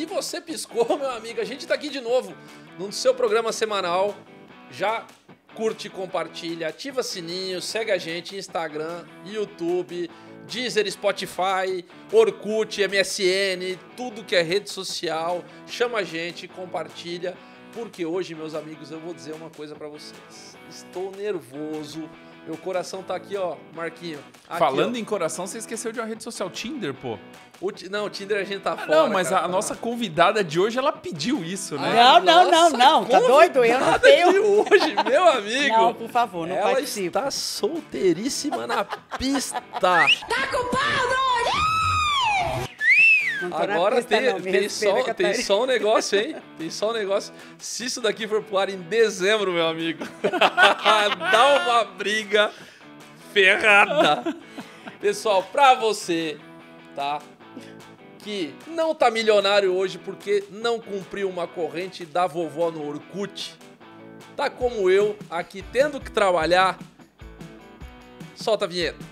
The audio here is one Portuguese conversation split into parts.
E você piscou, meu amigo. A gente está aqui de novo no seu programa semanal. Já curte, compartilha, ativa sininho, segue a gente Instagram, YouTube, Deezer, Spotify, Orkut, MSN, tudo que é rede social. Chama a gente, compartilha, porque hoje, meus amigos, eu vou dizer uma coisa para vocês. Estou nervoso meu coração tá aqui, ó, Marquinho. Aqui, Falando ó. em coração, você esqueceu de uma rede social, Tinder, pô. O não, o Tinder a gente tá ah, fora. Não, mas cara, a, nossa convidada de hoje, ela pediu isso, né? Ah, não, não, não, não. Tá doido? Eu não tenho. De hoje, meu amigo. Não, por favor, não ela participa. Ela está solteiríssima na pista. tá com pau, Agora tem, tem, só, tem só um negócio, hein? Tem só um negócio. Se isso daqui for pro ar em dezembro, meu amigo, dá uma briga ferrada. Pessoal, pra você, tá? Que não tá milionário hoje porque não cumpriu uma corrente da vovó no Orkut. Tá como eu, aqui tendo que trabalhar. Solta a vinheta.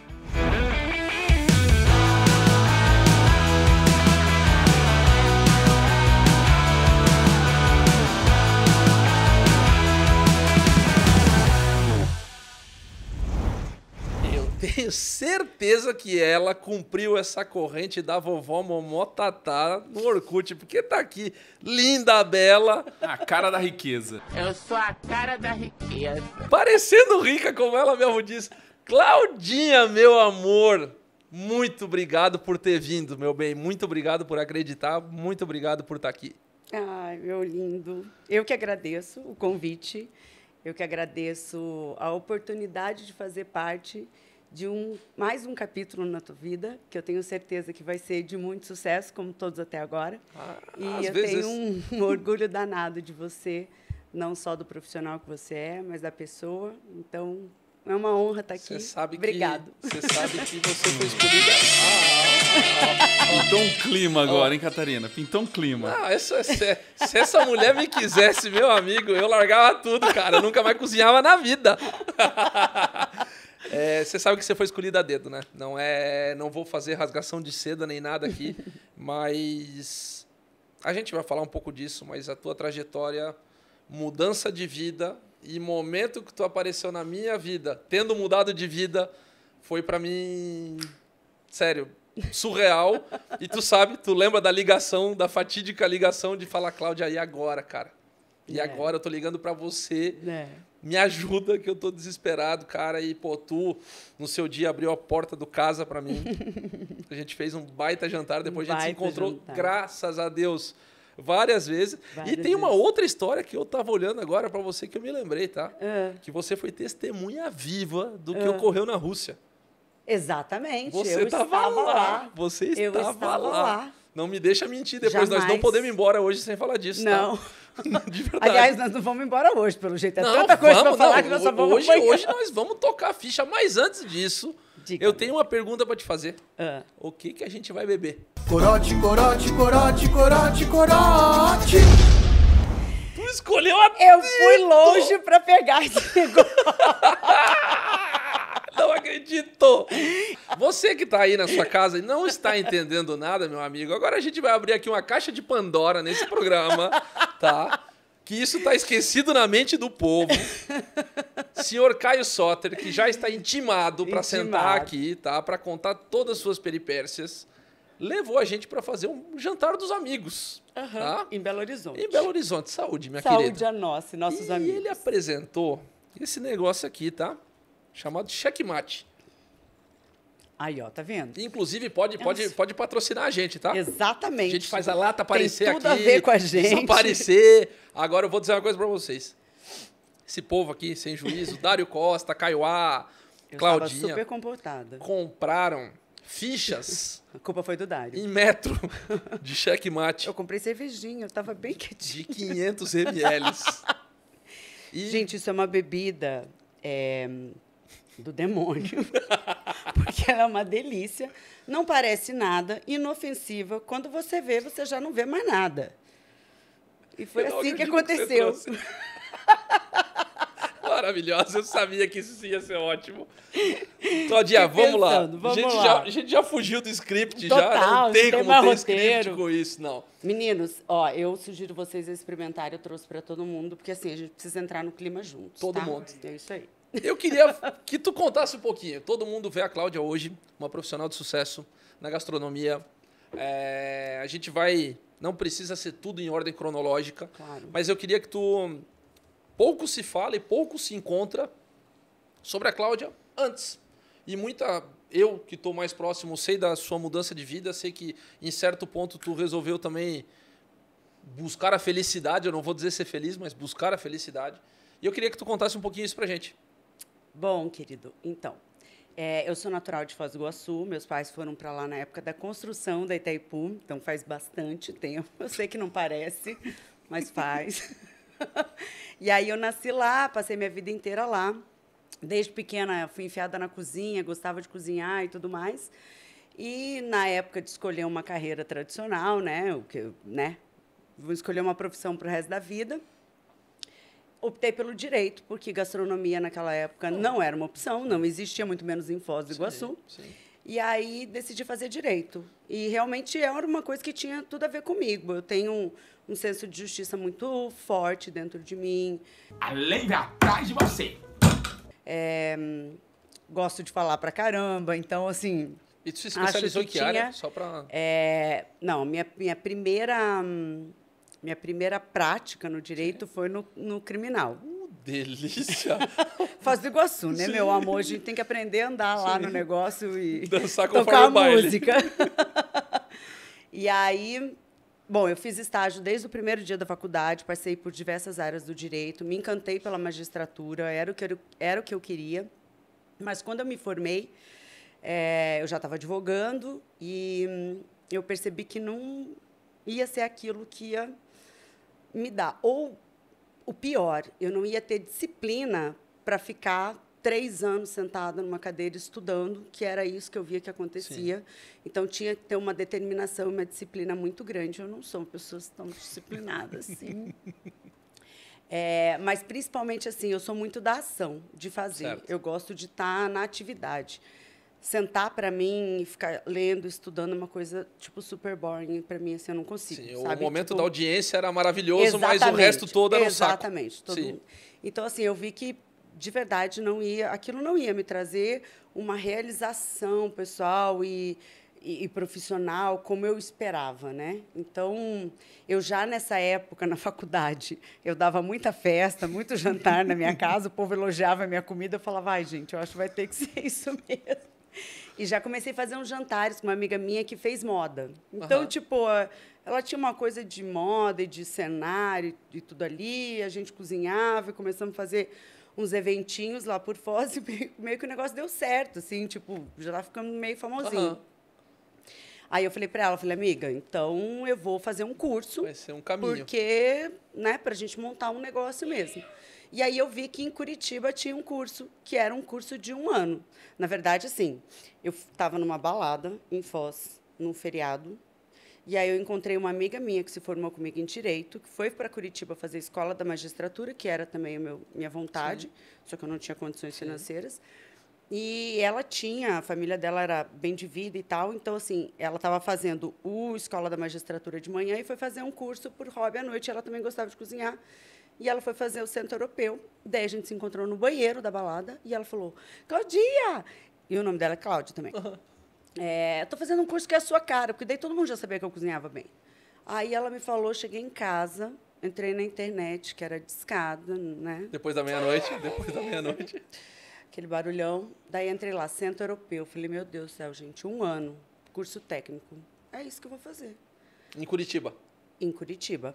tenho certeza que ela cumpriu essa corrente da vovó Momó Tatá no Orkut, porque tá aqui, linda, bela. A cara da riqueza. Eu sou a cara da riqueza. Parecendo rica, como ela mesmo diz. Claudinha, meu amor, muito obrigado por ter vindo, meu bem. Muito obrigado por acreditar, muito obrigado por estar tá aqui. Ai, meu lindo. Eu que agradeço o convite. Eu que agradeço a oportunidade de fazer parte de um mais um capítulo na tua vida, que eu tenho certeza que vai ser de muito sucesso, como todos até agora. Ah, e eu vezes... tenho um, um orgulho danado de você, não só do profissional que você é, mas da pessoa. Então, é uma honra estar tá aqui. Você sabe Obrigado. que você sabe que você foi escolhida. Ah, ah, ah, Pintou um clima agora, hein, Catarina? Pintou um clima. Não, essa, se, se, essa mulher me quisesse, meu amigo, eu largava tudo, cara. Eu nunca mais cozinhava na vida. É, você sabe que você foi escolhida a dedo, né? Não é, não vou fazer rasgação de seda nem nada aqui, mas a gente vai falar um pouco disso, mas a tua trajetória, mudança de vida e momento que tu apareceu na minha vida, tendo mudado de vida, foi para mim sério, surreal. e tu sabe, tu lembra da ligação, da fatídica ligação de falar Cláudia aí agora, cara? E é. agora eu tô ligando para você. É me ajuda que eu tô desesperado, cara. E, pô, tu, no seu dia, abriu a porta do casa para mim. a gente fez um baita jantar, depois um a gente se encontrou, jantar. graças a Deus, várias vezes. Várias e tem vezes. uma outra história que eu tava olhando agora para você que eu me lembrei, tá? Ah. Que você foi testemunha viva do que ah. ocorreu na Rússia. Exatamente. Você estava lá. lá. Você estava, estava lá. lá. Não me deixa mentir depois, Jamais. nós não podemos ir embora hoje sem falar disso, tá? não. Tá? Aliás, nós não vamos embora hoje, pelo jeito. É não, tanta coisa pra falar não, que nós só vamos hoje, hoje nós vamos tocar a ficha, mas antes disso, eu tenho uma pergunta para te fazer. Ah. O que que a gente vai beber? Corote, corote, corote, corote, corote. Tu escolheu a Eu fui longe para pegar esse negócio. Não acredito! Você que está aí na sua casa e não está entendendo nada, meu amigo, agora a gente vai abrir aqui uma caixa de Pandora nesse programa, tá? Que isso está esquecido na mente do povo. Senhor Caio Soter, que já está intimado para sentar aqui, tá? Para contar todas as suas peripécias levou a gente para fazer um jantar dos amigos. Uhum, tá? Em Belo Horizonte. Em Belo Horizonte. Saúde, minha Saúde querida. Saúde a nós e nossos e amigos. E ele apresentou esse negócio aqui, tá? chamado Checkmate. Aí, ó, tá vendo? Inclusive, pode, é pode, pode patrocinar a gente, tá? Exatamente. A gente faz a lata aparecer Tem tudo aqui. a ver com a gente. Aparecer. Agora eu vou dizer uma coisa pra vocês. Esse povo aqui, sem juízo, Dário Costa, Caiuá, eu Claudinha. super comportada. Compraram fichas. A culpa foi do Dário. Em metro de checkmate. Eu comprei cervejinha, eu tava bem quietinho. De 500 ml. E... Gente, isso é uma bebida. É do demônio, porque ela é uma delícia, não parece nada, inofensiva. Quando você vê, você já não vê mais nada. E foi eu assim que aconteceu. Que Maravilhosa, eu sabia que isso ia ser ótimo. Todinha, vamos lá. Vamos gente lá. Já, a gente já fugiu do script, Total, já não tem, não tem como ter roteiro. script com isso, não. Meninos, ó, eu sugiro vocês experimentarem, eu trouxe para todo mundo, porque assim, a gente precisa entrar no clima juntos. Todo tá? mundo. É isso aí. Eu queria que tu contasse um pouquinho. Todo mundo vê a Cláudia hoje, uma profissional de sucesso na gastronomia. É, a gente vai. Não precisa ser tudo em ordem cronológica, claro. mas eu queria que tu. Pouco se fala e pouco se encontra sobre a Cláudia antes. E muita. Eu que estou mais próximo sei da sua mudança de vida, sei que em certo ponto tu resolveu também buscar a felicidade. Eu não vou dizer ser feliz, mas buscar a felicidade. E eu queria que tu contasse um pouquinho isso pra gente. Bom, querido, então, é, eu sou natural de Foz do Iguaçu, meus pais foram para lá na época da construção da Itaipu, então faz bastante tempo. Eu sei que não parece, mas faz. e aí eu nasci lá, passei minha vida inteira lá. Desde pequena fui enfiada na cozinha, gostava de cozinhar e tudo mais. E na época de escolher uma carreira tradicional, né, o que, né, vou escolher uma profissão para o resto da vida optei pelo direito, porque gastronomia naquela época não era uma opção, não existia, muito menos em Foz do Iguaçu. Sim, sim. E aí decidi fazer direito. E realmente era uma coisa que tinha tudo a ver comigo. Eu tenho um, um senso de justiça muito forte dentro de mim. A lei é atrás de você! É, gosto de falar pra caramba, então, assim. E tu se especializou em que tinha, área? Só pra... É, não, minha, minha primeira. Hum, minha primeira prática no direito foi no, no criminal. Uh, delícia! Faz do Iguaçu, né, Sim. meu amor? A gente tem que aprender a andar Sim. lá no negócio e Dançar tocar a música. e aí, bom, eu fiz estágio desde o primeiro dia da faculdade, passei por diversas áreas do direito, me encantei pela magistratura, era o que eu, era o que eu queria. Mas quando eu me formei, é, eu já estava advogando e hum, eu percebi que não ia ser aquilo que ia me dar. Ou o pior, eu não ia ter disciplina para ficar três anos sentada numa cadeira estudando, que era isso que eu via que acontecia. Sim. Então tinha que ter uma determinação, uma disciplina muito grande. Eu não sou uma pessoa tão disciplinada assim. é, mas principalmente assim, eu sou muito da ação, de fazer. Certo. Eu gosto de estar tá na atividade sentar para mim e ficar lendo, estudando uma coisa tipo super boring para mim assim eu não consigo. Sim, sabe? o momento tipo... da audiência era maravilhoso, mas o resto todo era um saco. Exatamente. Todo Sim. Então assim eu vi que de verdade não ia, aquilo não ia me trazer uma realização pessoal e, e, e profissional como eu esperava, né? Então eu já nessa época na faculdade eu dava muita festa, muito jantar na minha casa, o povo elogiava a minha comida, eu falava ai gente, eu acho que vai ter que ser isso mesmo. E já comecei a fazer uns jantares com uma amiga minha que fez moda. Então, uhum. tipo, ela tinha uma coisa de moda e de cenário e tudo ali. A gente cozinhava e começamos a fazer uns eventinhos lá por Foz e meio, meio que o negócio deu certo, assim, tipo, já tá ficando meio famosinho. Uhum. Aí eu falei para ela, falei, amiga, então eu vou fazer um curso. Vai ser um caminho. Porque, né, pra gente montar um negócio mesmo. E aí eu vi que em Curitiba tinha um curso, que era um curso de um ano. Na verdade, assim, eu estava numa balada em Foz, num feriado, e aí eu encontrei uma amiga minha que se formou comigo em direito, que foi para Curitiba fazer escola da magistratura, que era também a minha vontade, Sim. só que eu não tinha condições Sim. financeiras. E ela tinha, a família dela era bem de vida e tal, então assim, ela estava fazendo o escola da magistratura de manhã e foi fazer um curso por hobby à noite, ela também gostava de cozinhar. E ela foi fazer o centro europeu. Daí a gente se encontrou no banheiro da balada e ela falou: Claudia! E o nome dela é Cláudia também. Uhum. É, tô fazendo um curso que é a sua cara, porque daí todo mundo já sabia que eu cozinhava bem. Aí ela me falou, cheguei em casa, entrei na internet, que era discada, né? Depois da meia-noite, depois da meia-noite. Aquele barulhão. Daí entrei lá, centro europeu. Falei, meu Deus do céu, gente, um ano, curso técnico. É isso que eu vou fazer. Em Curitiba? Em Curitiba.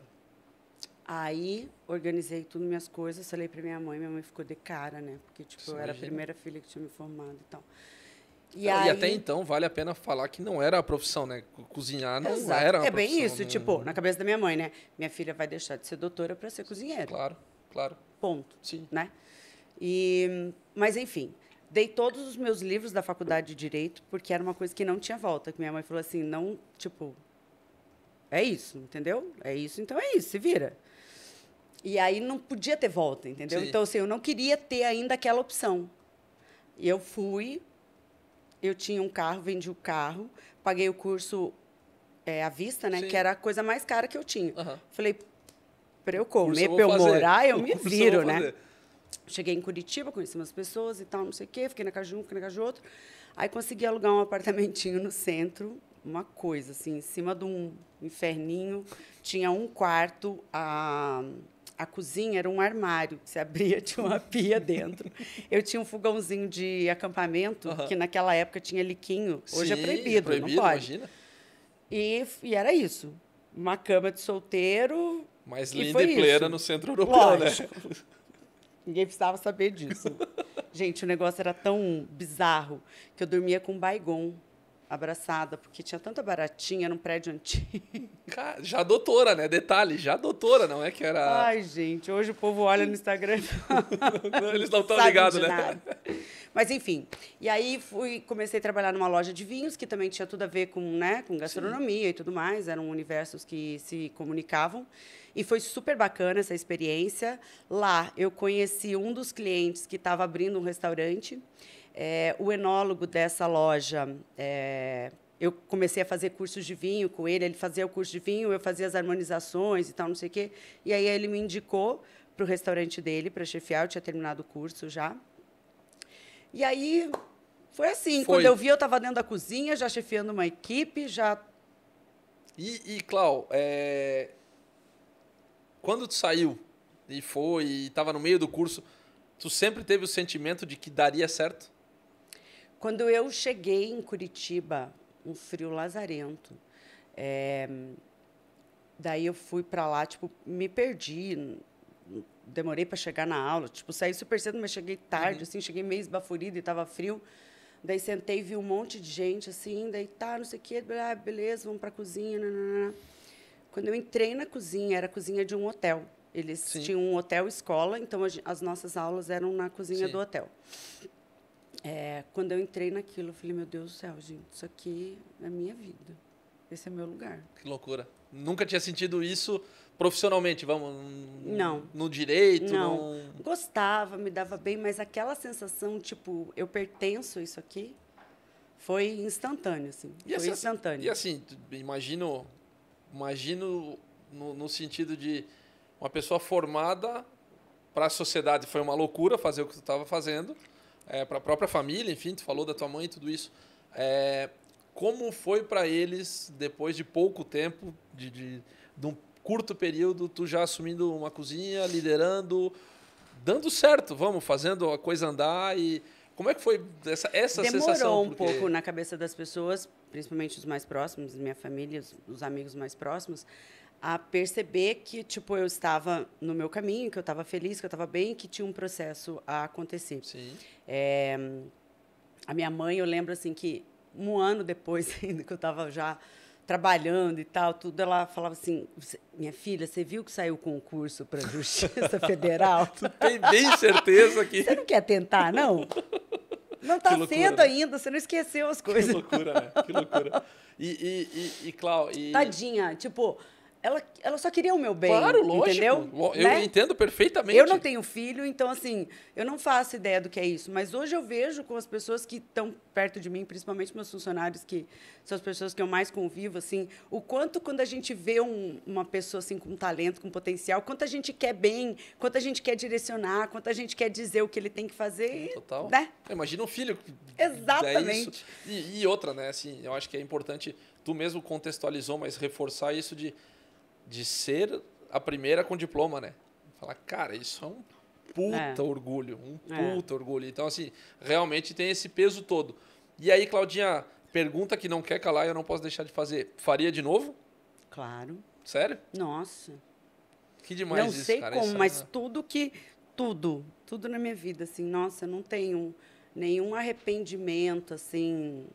Aí organizei tudo minhas coisas, falei para minha mãe, minha mãe ficou de cara, né? Porque tipo, eu era a primeira filha que tinha me formado e tal. E, aí... e, até então vale a pena falar que não era a profissão, né? Cozinhar não Exato. era. é bem isso, né? tipo, na cabeça da minha mãe, né? Minha filha vai deixar de ser doutora para ser cozinheira. Claro, claro. Ponto. Sim. Né? E, mas enfim, dei todos os meus livros da faculdade de direito porque era uma coisa que não tinha volta. Que minha mãe falou assim, não, tipo, é isso, entendeu? É isso, então é isso, se vira. E aí não podia ter volta, entendeu? Sim. Então, assim, eu não queria ter ainda aquela opção. E eu fui, eu tinha um carro, vendi o carro, paguei o curso é, à vista, né? Sim. Que era a coisa mais cara que eu tinha. Uhum. Falei, para eu comer, para eu, morar, eu me viro, eu né? Cheguei em Curitiba, conheci umas pessoas e tal, não sei o quê. Fiquei na casa de um, fiquei na casa de outro. Aí consegui alugar um apartamentinho no centro, uma coisa, assim, em cima de um inferninho. Tinha um quarto, a a cozinha era um armário, se abria tinha uma pia dentro. Eu tinha um fogãozinho de acampamento, uhum. que naquela época tinha liquinho, hoje é Sim, é, proibido, é proibido, não pode. Imagina. E, e era isso, uma cama de solteiro. Mas linda e plena isso. no centro europeu, né? Lógico. né? Ninguém precisava saber disso. Gente, o negócio era tão bizarro que eu dormia com baigon abraçada, porque tinha tanta baratinha num prédio antigo. já doutora, né? Detalhe, já doutora, não é que era. Ai, gente, hoje o povo olha no Instagram. não, eles não estão ligados, né? Mas enfim. E aí fui, comecei a trabalhar numa loja de vinhos, que também tinha tudo a ver com, né, com gastronomia Sim. e tudo mais, eram universos que se comunicavam. E foi super bacana essa experiência. Lá eu conheci um dos clientes que estava abrindo um restaurante. É, o enólogo dessa loja, é, eu comecei a fazer cursos de vinho com ele, ele fazia o curso de vinho, eu fazia as harmonizações e tal, não sei o quê. E aí ele me indicou para o restaurante dele, para chefiar, eu tinha terminado o curso já. E aí foi assim, foi. quando eu vi, eu estava dentro da cozinha, já chefiando uma equipe, já... E, e Clau, é... quando tu saiu e foi, e estava no meio do curso, tu sempre teve o sentimento de que daria certo? Quando eu cheguei em Curitiba, um frio lazarento, é, daí eu fui para lá, tipo, me perdi, demorei para chegar na aula, tipo, saí super cedo, mas cheguei tarde, uhum. assim, cheguei meio esbaforida e estava frio. Daí sentei vi um monte de gente, assim, daí tá, não sei o quê, ah, beleza, vamos para a cozinha, Quando eu entrei na cozinha, era a cozinha de um hotel. Eles Sim. tinham um hotel escola, então as nossas aulas eram na cozinha Sim. do hotel é, quando eu entrei naquilo, eu falei, meu Deus do céu, gente, isso aqui é minha vida. Esse é meu lugar. Que loucura. Nunca tinha sentido isso profissionalmente, vamos. Não. No direito, não. Num... Gostava, me dava bem, mas aquela sensação, tipo, eu pertenço a isso aqui, foi instantâneo, assim. E foi assim, instantâneo. E assim, imagino. Imagino no, no sentido de uma pessoa formada para a sociedade foi uma loucura fazer o que tu estava fazendo é, para a própria família, enfim, tu falou da tua mãe e tudo isso. É, como foi para eles, depois de pouco tempo, de, de, de, um curto período, tu já assumindo uma cozinha, liderando, dando certo, vamos, fazendo a coisa andar e... Como é que foi essa, essa Demorou sensação? Demorou um pouco na cabeça das pessoas, principalmente os mais próximos, minha família, os, os amigos mais próximos, a perceber que tipo eu estava no meu caminho, que eu estava feliz, que eu estava bem, que tinha um processo a acontecer. Sim. É, a minha mãe, eu lembro assim que um ano depois ainda que eu estava já trabalhando e tal, tudo, ela falava assim: minha filha, você viu que saiu o concurso para a Justiça Federal? tu tem bem certeza que. Você não quer tentar, não? Não está cedo ainda, você não esqueceu as coisas. Que loucura, né? Que loucura. E, e, e, e Clau. E... Tadinha, tipo, ela, ela só queria o meu bem. Claro, lógico. Entendeu? Eu né? entendo perfeitamente. Eu não tenho filho, então, assim, eu não faço ideia do que é isso. Mas hoje eu vejo com as pessoas que estão perto de mim, principalmente meus funcionários, que são as pessoas que eu mais convivo, assim, o quanto quando a gente vê um, uma pessoa, assim, com talento, com potencial, quanto a gente quer bem, quanto a gente quer direcionar, quanto a gente quer dizer o que ele tem que fazer. Total. Né? Imagina um filho. É Exatamente. É e, e outra, né, assim, eu acho que é importante, tu mesmo contextualizou, mas reforçar isso de de ser a primeira com diploma, né? Falar, cara, isso é um puta é. orgulho, um é. puta é. orgulho. Então, assim, realmente tem esse peso todo. E aí, Claudinha, pergunta que não quer calar e eu não posso deixar de fazer. Faria de novo? Claro. Sério? Nossa. Que demais não isso, sei cara, como, essa... É mas tudo que... Tudo. Tudo na minha vida, assim. Nossa, não tenho nenhum arrependimento, assim...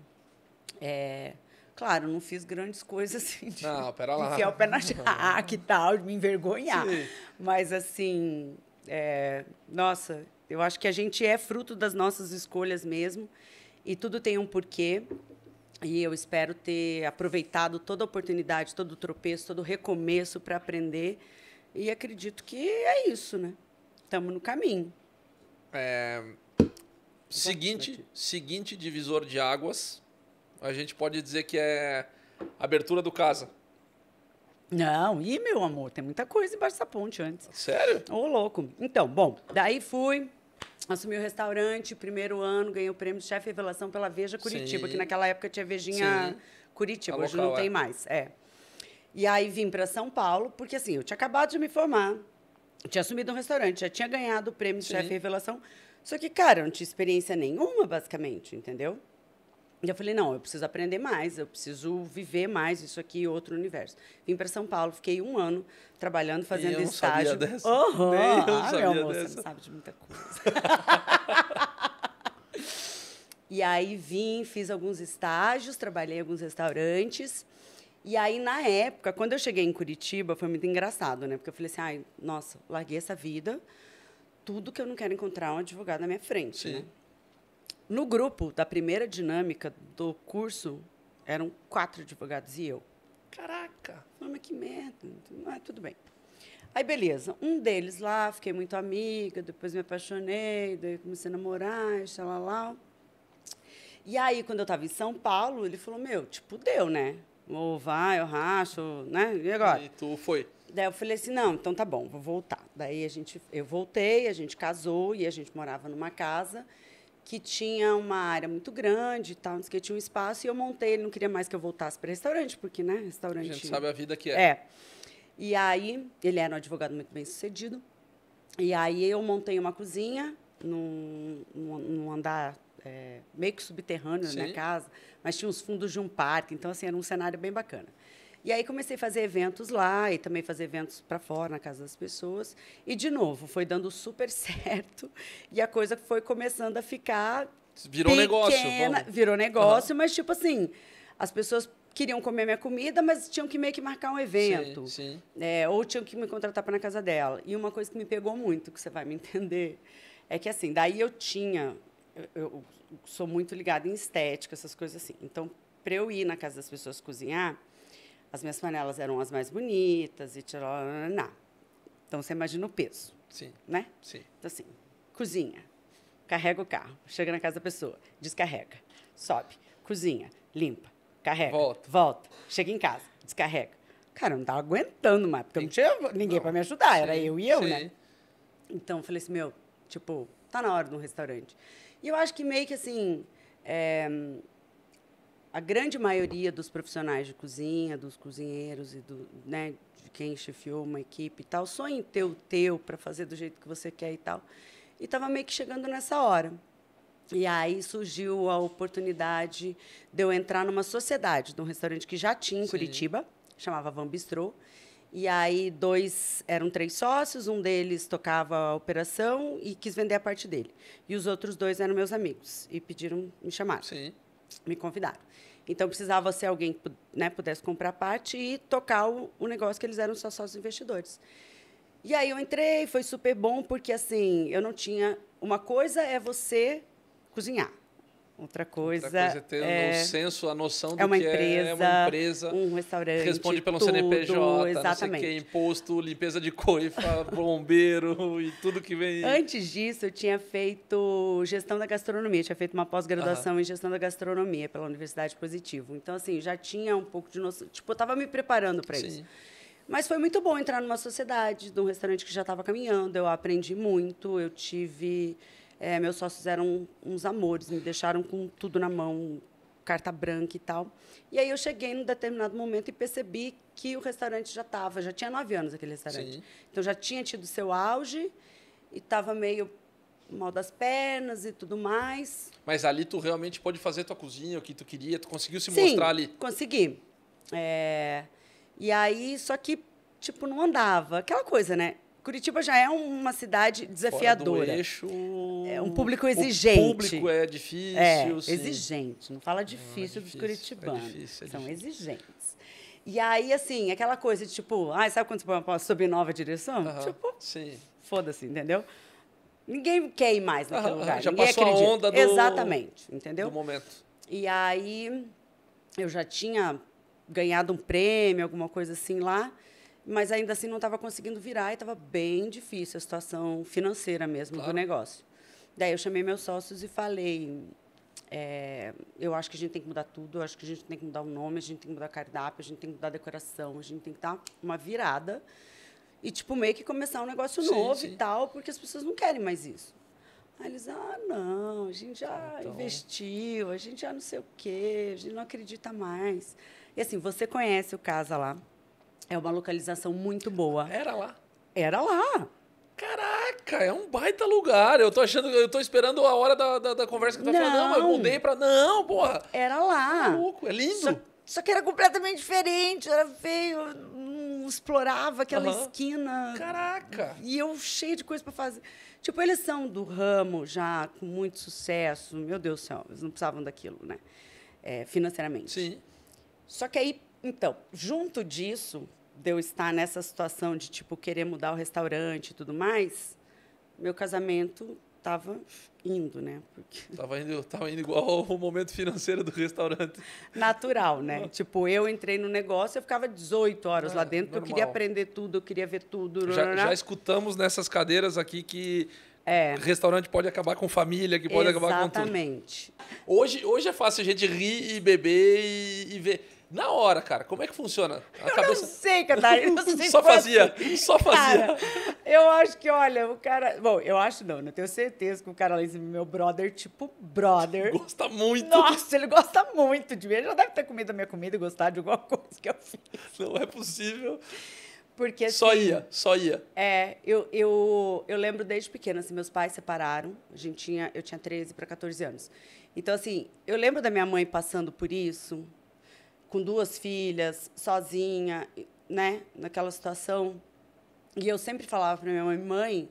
É Claro, não fiz grandes coisas assim de não, pera lá. enfiar o pé na jaca e tal, de me envergonhar. Sim. Mas, assim, é, nossa, eu acho que a gente é fruto das nossas escolhas mesmo. E tudo tem um porquê. E eu espero ter aproveitado toda a oportunidade, todo o tropeço, todo o recomeço para aprender. E acredito que é isso, né? Estamos no caminho. É... Seguinte, seguinte divisor de águas a gente pode dizer que é abertura do casa. Não, e meu amor, tem muita coisa embaixo da ponte antes. Sério? Ô, louco. Então, bom, daí fui, assumi o restaurante, primeiro ano, ganhei o prêmio de chefe revelação pela Veja Curitiba, Sim. que naquela época tinha Vejinha Sim. Curitiba, a hoje local, não é. tem mais. É. E aí vim para São Paulo, porque assim, eu tinha acabado de me formar, tinha assumido um restaurante, já tinha ganhado o prêmio de chefe revelação, só que, cara, eu não tinha experiência nenhuma, basicamente, entendeu? E eu falei, não, eu preciso aprender mais, eu preciso viver mais isso aqui, outro universo. Vim para São Paulo, fiquei um ano trabalhando, fazendo e eu não estágio. Sabia dessa. Uhum. Nem eu ah, sabia meu amor, dessa. você não sabe de muita coisa. e aí vim, fiz alguns estágios, trabalhei em alguns restaurantes. E aí, na época, quando eu cheguei em Curitiba, foi muito engraçado, né? Porque eu falei assim, ai, nossa, larguei essa vida. Tudo que eu não quero encontrar é um advogado na minha frente, Sim. né? No grupo da primeira dinâmica do curso, eram quatro advogados e eu. Caraca! Mas que merda! é tudo bem. Aí, beleza. Um deles lá, fiquei muito amiga, depois me apaixonei, daí comecei a namorar, lá, lá. E aí, quando eu estava em São Paulo, ele falou, meu, tipo, deu, né? Ou vai, eu racho, né? E agora? E tu foi? Daí eu falei assim, não, então tá bom, vou voltar. Daí a gente, eu voltei, a gente casou e a gente morava numa casa que tinha uma área muito grande e tal, não sei que, tinha um espaço, e eu montei, ele não queria mais que eu voltasse para restaurante, porque, né, restaurante... A gente sabe a vida que é. É. E aí, ele era um advogado muito bem sucedido, e aí eu montei uma cozinha num, num andar é, meio que subterrâneo na minha casa, mas tinha os fundos de um parque, então, assim, era um cenário bem bacana. E aí comecei a fazer eventos lá e também fazer eventos para fora, na casa das pessoas. E, de novo, foi dando super certo. E a coisa foi começando a ficar. Virou pequena, negócio. Vamos. Virou negócio, uhum. mas, tipo assim, as pessoas queriam comer minha comida, mas tinham que meio que marcar um evento. Sim, sim. É, né? ou tinham que me contratar para na casa dela. E uma coisa que me pegou muito, que você vai me entender, é que assim, daí eu tinha. Eu, eu sou muito ligada em estética, essas coisas assim. Então, para eu ir na casa das pessoas cozinhar, as minhas panelas eram as mais bonitas e tiraram. Então você imagina o peso. Sim. Né? Sim. Então assim, cozinha, carrega o carro, chega na casa da pessoa, descarrega, sobe, cozinha, limpa, carrega, volta, volta chega em casa, descarrega. Cara, eu não tava aguentando mais, porque eu não tinha ninguém para me ajudar, Sim. era eu e eu, Sim. né? Então eu falei assim, meu, tipo, tá na hora de um restaurante. E eu acho que meio que assim, é, a grande maioria dos profissionais de cozinha, dos cozinheiros e do, né, de quem chefiou uma equipe e tal, sonha em ter o teu para fazer do jeito que você quer e tal. E estava meio que chegando nessa hora. E aí surgiu a oportunidade de eu entrar numa sociedade, de um restaurante que já tinha em Sim. Curitiba, chamava Van Bistrô. E aí dois eram três sócios, um deles tocava a operação e quis vender a parte dele. E os outros dois eram meus amigos e pediram me chamar. Sim me convidaram. Então precisava ser alguém que né, pudesse comprar parte e tocar o, o, negócio que eles eram só sócios investidores. E aí eu entrei, foi super bom porque assim eu não tinha uma coisa é você cozinhar, Outra coisa, Outra coisa é ter é, senso, a noção é do é uma que empresa, é uma empresa. Um restaurante. Responde pelo tudo, CNPJ, exatamente. não sei que, imposto, limpeza de coifa, bombeiro e tudo que vem. Antes disso, eu tinha feito gestão da gastronomia, tinha feito uma pós-graduação uhum. em gestão da gastronomia pela Universidade Positivo. Então, assim, já tinha um pouco de noção. Tipo, eu estava me preparando para isso. Mas foi muito bom entrar numa sociedade, num restaurante que já estava caminhando, eu aprendi muito, eu tive é, meus sócios eram uns amores, me deixaram com tudo na mão, carta branca e tal. E aí eu cheguei num determinado momento e percebi que o restaurante já estava, já tinha nove anos aquele restaurante. Sim. Então já tinha tido seu auge e estava meio mal das pernas e tudo mais. Mas ali tu realmente pode fazer tua cozinha, o que tu queria, tu conseguiu se Sim, mostrar ali. consegui. É... E aí, só que, tipo, não andava. Aquela coisa, né? Curitiba já é uma cidade desafiadora. Fora do eixo, é um público exigente. O público é difícil. É, exigente. Não fala difícil não, é difícil, dos é curitibanos. É difícil, é São difícil. exigentes. E aí, assim, aquela coisa de tipo, ah, sabe quando você pode subir nova direção? Uhum, tipo, foda-se, entendeu? Ninguém quer ir mais naquele lugar. Já Ninguém passou acredita. a onda do, Exatamente, entendeu? do momento. E aí, eu já tinha ganhado um prêmio, alguma coisa assim lá mas ainda assim não estava conseguindo virar e estava bem difícil a situação financeira mesmo claro. do negócio. Daí eu chamei meus sócios e falei, é, eu acho que a gente tem que mudar tudo, eu acho que a gente tem que mudar o nome, a gente tem que mudar cardápio, a gente tem que mudar a decoração, a gente tem que dar uma virada e, tipo, meio que começar um negócio sim, novo sim. e tal, porque as pessoas não querem mais isso. Aí eles, ah, não, a gente já então... investiu, a gente já não sei o quê, a gente não acredita mais. E assim, você conhece o Casa lá, é uma localização muito boa. Era lá? Era lá. Caraca, é um baita lugar. Eu tô achando, eu tô esperando a hora da, da, da conversa que tu vai falar. Não, mas eu mudei pra. Não, porra! Era lá. É tá louco, é lindo. Só, só, que era completamente diferente, era feio, não explorava aquela uhum. esquina. Caraca! E eu cheio de coisa pra fazer. Tipo, eles são do ramo já, com muito sucesso. Meu Deus do céu, eles não precisavam daquilo, né? É, financeiramente. Sim. Só que aí, então, junto disso, de eu estar nessa situação de tipo querer mudar o restaurante e tudo mais, meu casamento estava indo, né? Porque... Tava indo, tava indo igual o momento financeiro do restaurante. Natural, né? Tipo, eu entrei no negócio, eu ficava 18 horas é, lá dentro, porque eu queria aprender tudo, eu queria ver tudo. Já, já escutamos nessas cadeiras aqui que é. restaurante pode acabar com família, que pode Exatamente. acabar com tudo. Exatamente. Hoje, hoje é fácil a gente rir e beber e, e ver na hora, cara, como é que funciona? A eu cabeça... não sei, Catarina. Não sei só fazia, assim. só fazia. Cara, eu acho que, olha, o cara... Bom, eu acho não, não tenho certeza que o cara lá em é meu brother, tipo brother... Gosta muito. Nossa, ele gosta muito de mim. Ele já deve ter comido a minha comida e gostar de alguma coisa que eu fiz. Não é possível. Porque assim, Só ia, só ia. É, eu, eu, eu lembro desde pequena, assim, meus pais separaram. A gente tinha, eu tinha 13 para 14 anos. Então, assim, eu lembro da minha mãe passando por isso com duas filhas, sozinha, né, naquela situação. E eu sempre falava para minha mãe, mãe,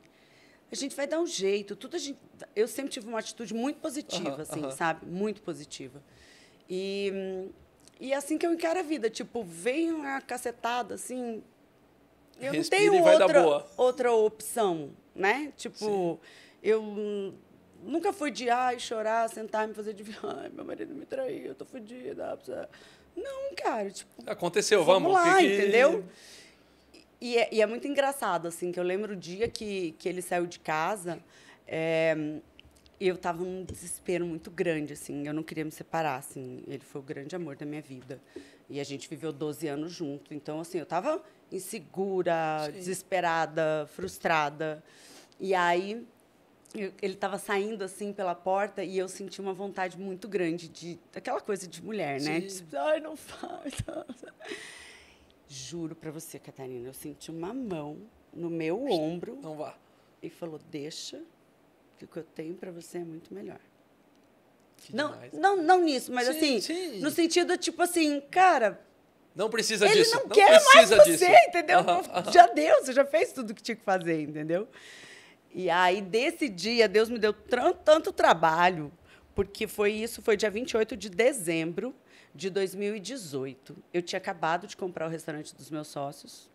a gente vai dar um jeito, tudo a gente, eu sempre tive uma atitude muito positiva, uhum, assim, uhum. sabe? Muito positiva. E e é assim que eu encaro a vida, tipo, vem uma cacetada assim, eu Respira não tenho outra outra opção, né? Tipo, Sim. eu nunca fui de ai, chorar, sentar, me fazer de ai, meu marido me traiu, eu tô fodida. Não, cara, tipo. Aconteceu, vamos. vamos lá, que... entendeu? E é, e é, muito engraçado, assim, que eu lembro o dia que, que ele saiu de casa. É, eu tava num desespero muito grande, assim. Eu não queria me separar, assim. Ele foi o grande amor da minha vida. E a gente viveu 12 anos junto. Então, assim, eu tava insegura, Sim. desesperada, frustrada. E aí ele estava saindo assim pela porta e eu senti uma vontade muito grande de aquela coisa de mulher, né? De... Tipo, Ai, não faz. Juro para você, Catarina, eu senti uma mão no meu ombro. Não vá. E falou: "Deixa, que o que eu tenho para você é muito melhor". não, não, não nisso, mas sim, assim, sim. no sentido tipo assim, cara, não precisa ele disso. Ele não, não quer mais você, disso. entendeu? Já deu, você já fez tudo o que tinha que fazer, entendeu? E aí, desse dia, Deus me deu tanto trabalho, porque foi isso, foi dia 28 de dezembro de 2018. Eu tinha acabado de comprar o restaurante dos meus sócios.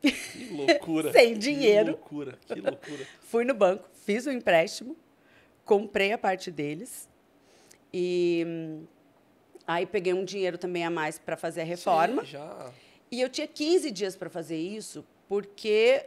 Que loucura. Sem dinheiro. Que loucura, que loucura. Fui no banco, fiz o um empréstimo, comprei a parte deles e aí peguei um dinheiro também a mais para fazer a reforma. Sim, já. E eu tinha 15 dias para fazer isso, porque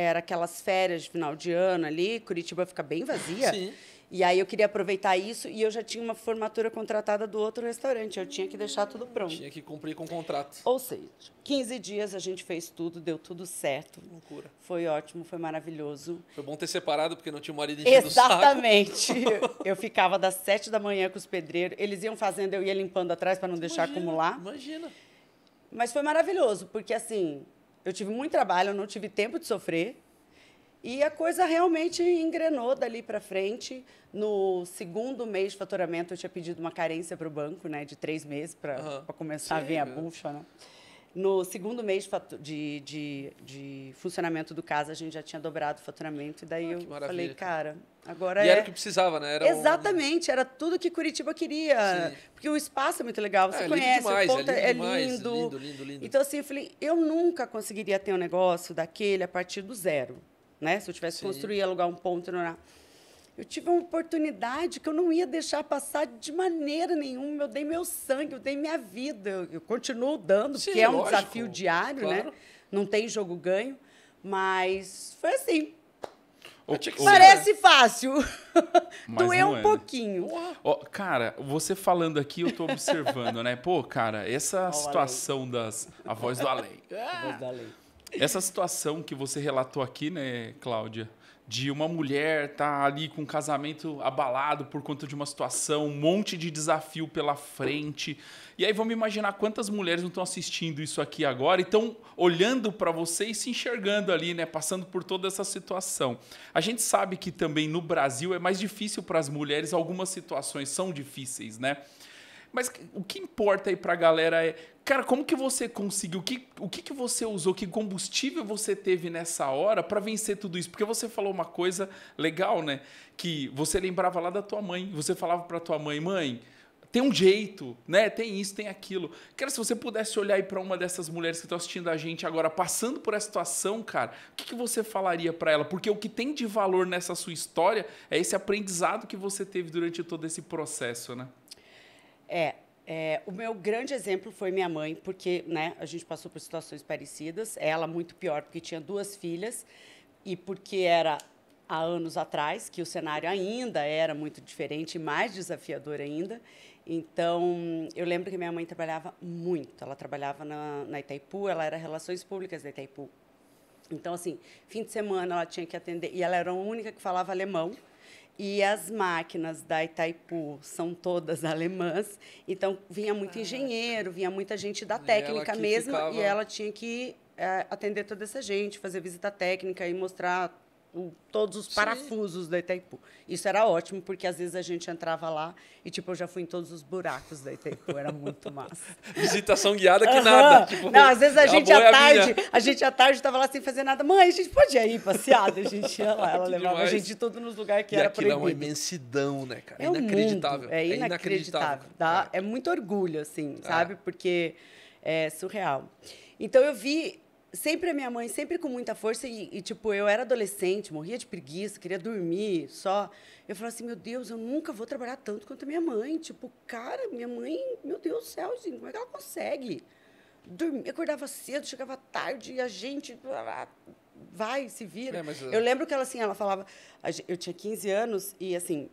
era aquelas férias de final de ano ali, Curitiba fica bem vazia. Sim. E aí eu queria aproveitar isso e eu já tinha uma formatura contratada do outro restaurante. Eu tinha que deixar tudo pronto. Tinha que cumprir com o contrato. Ou seja, 15 dias a gente fez tudo, deu tudo certo. Loucura. Foi ótimo, foi maravilhoso. Foi bom ter separado, porque não tinha marido enchendo Exatamente. eu ficava das 7 da manhã com os pedreiros. Eles iam fazendo, eu ia limpando atrás para não imagina, deixar acumular. Imagina. Mas foi maravilhoso, porque assim, eu tive muito trabalho, eu não tive tempo de sofrer. E a coisa realmente engrenou dali para frente. No segundo mês de faturamento, eu tinha pedido uma carência para o banco, né, de três meses para uhum. começar Sim, a vir a bucha, né? No segundo mês de, de, de, funcionamento do caso a gente já tinha dobrado o faturamento. E daí ah, eu falei, cara, agora e é... era o que precisava, né? Era Exatamente, um... era tudo que Curitiba queria. Sim. Porque o espaço é muito legal, você é, conhece, demais, o é ponto é, lindo, é lindo. Demais, lindo, lindo, lindo. Então, assim, eu falei, eu nunca conseguiria ter um negócio daquele a partir do zero, né? Se eu tivesse que construir, alugar um ponto... Não, eu tive uma oportunidade que eu não ia deixar passar de maneira nenhuma. Eu dei meu sangue, eu dei minha vida. Eu, eu continuo dando, Sim, porque é um lógico, desafio diário, né? claro. né? Não tem jogo ganho. Mas foi assim. O, Parece o... Né? fácil. Doeu um é, né? pouquinho. Oh, cara, você falando aqui, eu tô observando, né? Pô, cara, essa situação além. das. A voz do além. a voz do além. Essa situação que você relatou aqui, né, Cláudia? de uma mulher tá ali com um casamento abalado por conta de uma situação, um monte de desafio pela frente. E aí vamos imaginar quantas mulheres não estão assistindo isso aqui agora e estão olhando para você e se enxergando ali, né, passando por toda essa situação. A gente sabe que também no Brasil é mais difícil para as mulheres, algumas situações são difíceis, né? Mas o que importa aí pra galera é, cara, como que você conseguiu? O que, o que, que você usou? Que combustível você teve nessa hora para vencer tudo isso? Porque você falou uma coisa legal, né? Que você lembrava lá da tua mãe. Você falava pra tua mãe, mãe, tem um jeito, né? Tem isso, tem aquilo. Cara, se você pudesse olhar aí para uma dessas mulheres que estão tá assistindo a gente agora, passando por essa situação, cara, o que, que você falaria para ela? Porque o que tem de valor nessa sua história é esse aprendizado que você teve durante todo esse processo, né? É, é, o meu grande exemplo foi minha mãe, porque né, a gente passou por situações parecidas. Ela muito pior, porque tinha duas filhas e porque era há anos atrás, que o cenário ainda era muito diferente, mais desafiador ainda. Então, eu lembro que minha mãe trabalhava muito. Ela trabalhava na, na Itaipu, ela era Relações Públicas da Itaipu. Então, assim, fim de semana ela tinha que atender. E ela era a única que falava alemão. E as máquinas da Itaipu são todas alemãs, então vinha muito engenheiro, vinha muita gente da técnica mesmo, ficava... e ela tinha que é, atender toda essa gente, fazer visita técnica e mostrar o, todos os Sim. parafusos da Itaipu. Isso era ótimo, porque às vezes a gente entrava lá e, tipo, eu já fui em todos os buracos da Itaipu. Era muito massa. Visitação guiada que nada. Tipo, não, às vezes a gente à é tarde, a gente à tarde estava lá sem fazer nada. Mãe, a gente pode ir passeada? A gente ia lá. Ela levava demais. a gente todo nos lugares que e era proibido. é uma imensidão, né, cara? É, é, é inacreditável. É inacreditável. Dá, é. é muito orgulho, assim, é. sabe? Porque é surreal. Então eu vi sempre a minha mãe, sempre com muita força, e, e, tipo, eu era adolescente, morria de preguiça, queria dormir só. Eu falava assim, meu Deus, eu nunca vou trabalhar tanto quanto a minha mãe. Tipo, cara, minha mãe, meu Deus do céu, gente, como é que ela consegue? dormir acordava cedo, chegava tarde, e a gente vai, se vira. É, mas... Eu é. lembro que ela assim, ela falava, eu tinha 15 anos e assim,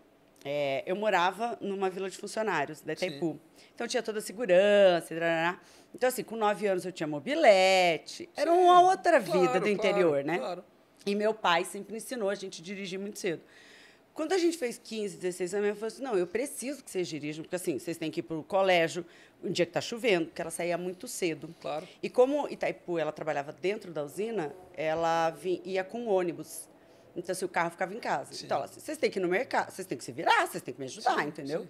é, eu morava numa vila de funcionários da Itaipu. Sim. Então tinha toda a segurança, drará. então assim, com nove anos eu tinha mobilete, Sim. era uma outra vida do interior, claro, né? Claro. E meu pai sempre ensinou a gente dirigir muito cedo. Quando a gente fez 15, 16 anos, eu falei assim, não, eu preciso que vocês dirigam, porque assim, vocês têm que ir para o colégio, um dia que está chovendo, porque ela saía muito cedo. Claro. E como Itaipu, ela trabalhava dentro da usina, ela vinha, ia com ônibus. Então, se o carro ficava em casa. Sim. Então, ela, assim, vocês têm que ir no mercado, vocês têm que se virar, vocês têm que me ajudar, sim, entendeu? Sim.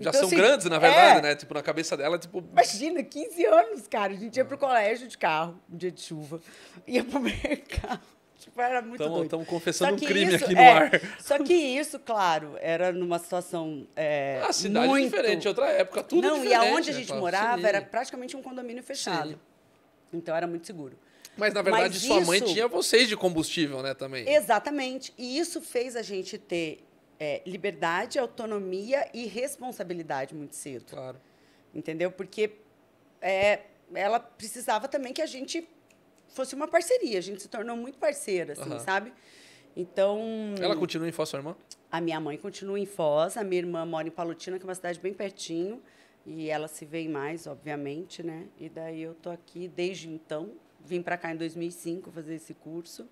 Já então, são assim, grandes, na verdade, é... né? Tipo, na cabeça dela, tipo. Imagina, 15 anos, cara. A gente ia pro ah. colégio de carro, um dia de chuva, ia pro mercado. Tipo, era muito tamo, doido. Estamos confessando um crime isso, aqui no é, ar. Só que isso, claro, era numa situação. É, ah, a cidade é muito... diferente, é outra época, tudo Não, é e aonde a né, gente morava Sim. era praticamente um condomínio fechado. Sim. Então era muito seguro. Mas, na verdade, Mas sua isso... mãe tinha vocês de combustível, né, também? Exatamente. E isso fez a gente ter é, liberdade, autonomia e responsabilidade muito cedo. Claro. Entendeu? Porque é, ela precisava também que a gente fosse uma parceria. A gente se tornou muito parceira, assim, uhum. sabe? Então... Ela continua em Foz, sua irmã? A minha mãe continua em Foz. A minha irmã mora em Palutina, que é uma cidade bem pertinho. E ela se vê mais, obviamente, né? E daí eu tô aqui desde então vim para cá em 2005 fazer esse curso.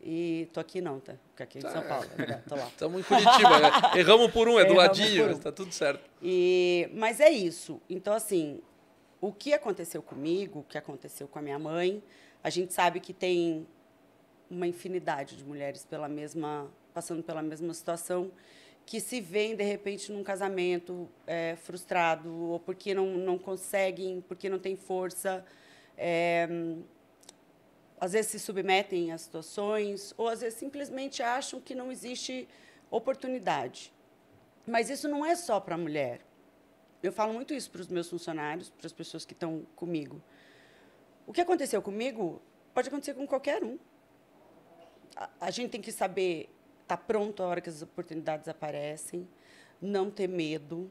E tô aqui não, tá? Porque aqui em São ah, Paulo, é tô lá. Estamos em Curitiba, né? erramos por um, é do ladinho, um. tá tudo certo. E, mas é isso. Então, assim, o que aconteceu comigo, o que aconteceu com a minha mãe, a gente sabe que tem uma infinidade de mulheres pela mesma, passando pela mesma situação, que se veem, de repente, num casamento é, frustrado, ou porque não, não conseguem, porque não tem força. É, às vezes se submetem a situações ou às vezes simplesmente acham que não existe oportunidade. Mas isso não é só para a mulher. Eu falo muito isso para os meus funcionários, para as pessoas que estão comigo. O que aconteceu comigo pode acontecer com qualquer um. A, a gente tem que saber estar tá pronto a hora que as oportunidades aparecem, não ter medo,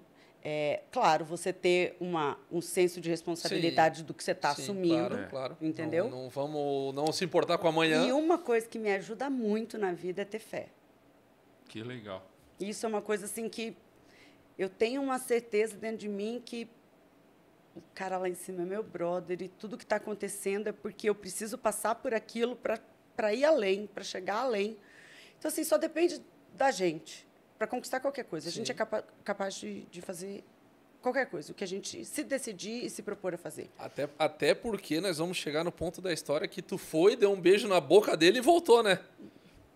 é, claro, você ter uma, um senso de responsabilidade sim, do que você está assumindo. Claro, claro. Entendeu? Não, não, vamos não se importar com amanhã. E uma coisa que me ajuda muito na vida é ter fé. Que legal. Isso é uma coisa assim que eu tenho uma certeza dentro de mim que o cara lá em cima é meu brother e tudo que está acontecendo é porque eu preciso passar por aquilo para ir além, para chegar além. Então, assim, só depende da gente para conquistar qualquer coisa. A Sim. gente é capa capaz de, de fazer qualquer coisa, o que a gente se decidir e se propor a fazer. Até, até porque nós vamos chegar no ponto da história que tu foi, deu um beijo na boca dele e voltou, né?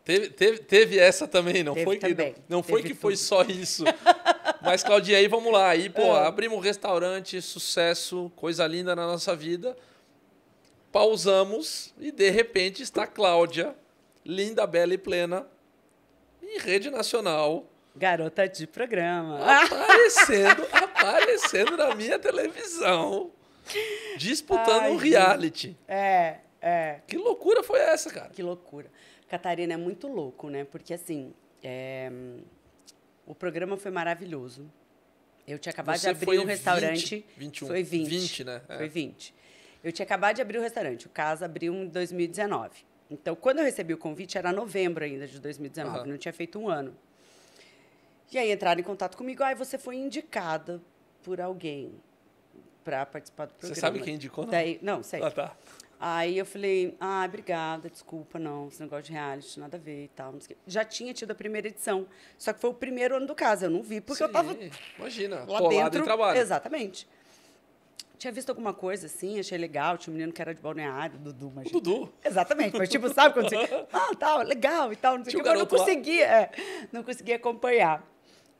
Teve, teve, teve essa também, não teve foi também. que não, não foi que foi só isso. Mas Claudinha, aí vamos lá, aí pô, é. abrimos um restaurante, sucesso, coisa linda na nossa vida. Pausamos e de repente está Cláudia, linda, bela e plena, em rede nacional, Garota de programa. Aparecendo, aparecendo na minha televisão. Disputando Ai, um reality. É, é. Que loucura foi essa, cara? Que loucura. Catarina é muito louco, né? Porque assim. É... O programa foi maravilhoso. Eu tinha acabado Você de abrir um restaurante. 20, 21. Foi 20. 20, né? É. Foi 20. Eu tinha acabado de abrir o um restaurante. O Casa abriu em 2019. Então, quando eu recebi o convite, era novembro ainda de 2019, uhum. não tinha feito um ano. E aí entraram em contato comigo. Ah, você foi indicada por alguém para participar do programa. Você sabe quem indicou? Não, Daí, não sei. Ah, tá. Aí eu falei, ah, obrigada, desculpa, não, esse negócio de reality, nada a ver e tal. Já tinha tido a primeira edição, só que foi o primeiro ano do caso, eu não vi, porque Sim, eu estava Imagina, lá dentro. trabalho. Exatamente. Tinha visto alguma coisa assim, achei legal, tinha um menino que era de balneário, Dudu, mas. Dudu? Exatamente, mas tipo, sabe quando você. Ah, tal, tá, legal e tal, não sei o que, mas eu não conseguia, é, não conseguia acompanhar.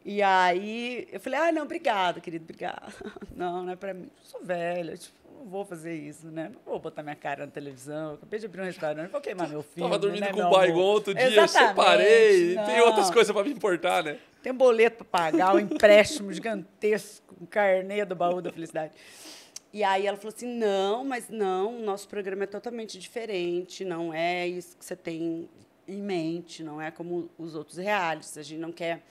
E aí eu falei, ah, não, obrigado, querido, obrigado. Não, não é para mim. Eu sou velha, tipo, não vou fazer isso, né? Não vou botar minha cara na televisão. Acabei de abrir um restaurante, vou queimar meu filho. Tava dormindo né, com o baigão outro dia, Exatamente, eu separei. Não. Tem outras coisas para me importar, né? Tem um boleto para pagar, um empréstimo gigantesco, um carnê do baú da felicidade. E aí ela falou assim: não, mas não, o nosso programa é totalmente diferente, não é isso que você tem em mente, não é como os outros realities. A gente não quer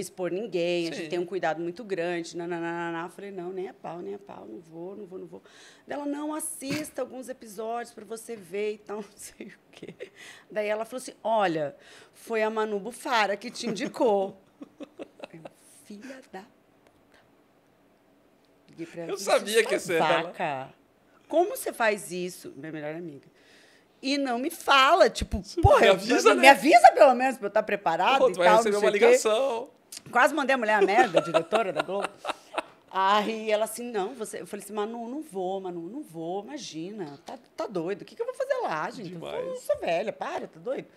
expor ninguém, Sim. a gente tem um cuidado muito grande. Nananana. falei, não, nem a pau, nem a pau, não vou, não vou, não vou. Ela, não, assista alguns episódios para você ver e tal, não sei o quê. Daí ela falou assim: olha, foi a Manu Bufara que te indicou. Eu, Filha da puta. Ela, eu assim, sabia que você era. ela. Como você faz isso? Minha melhor amiga e não me fala. Tipo, porra, me avisa, eu, né? me avisa pelo menos para eu estar preparado. Pô, e tu tal, vai receber uma ligação. Quase mandei a mulher a merda, a diretora da Globo. Aí ela assim, não, você. Eu falei assim, Manu, não vou, Manu, não vou, imagina, tá, tá doido. O que, que eu vou fazer lá, gente? Demais. Eu sou velha, para, tá doido?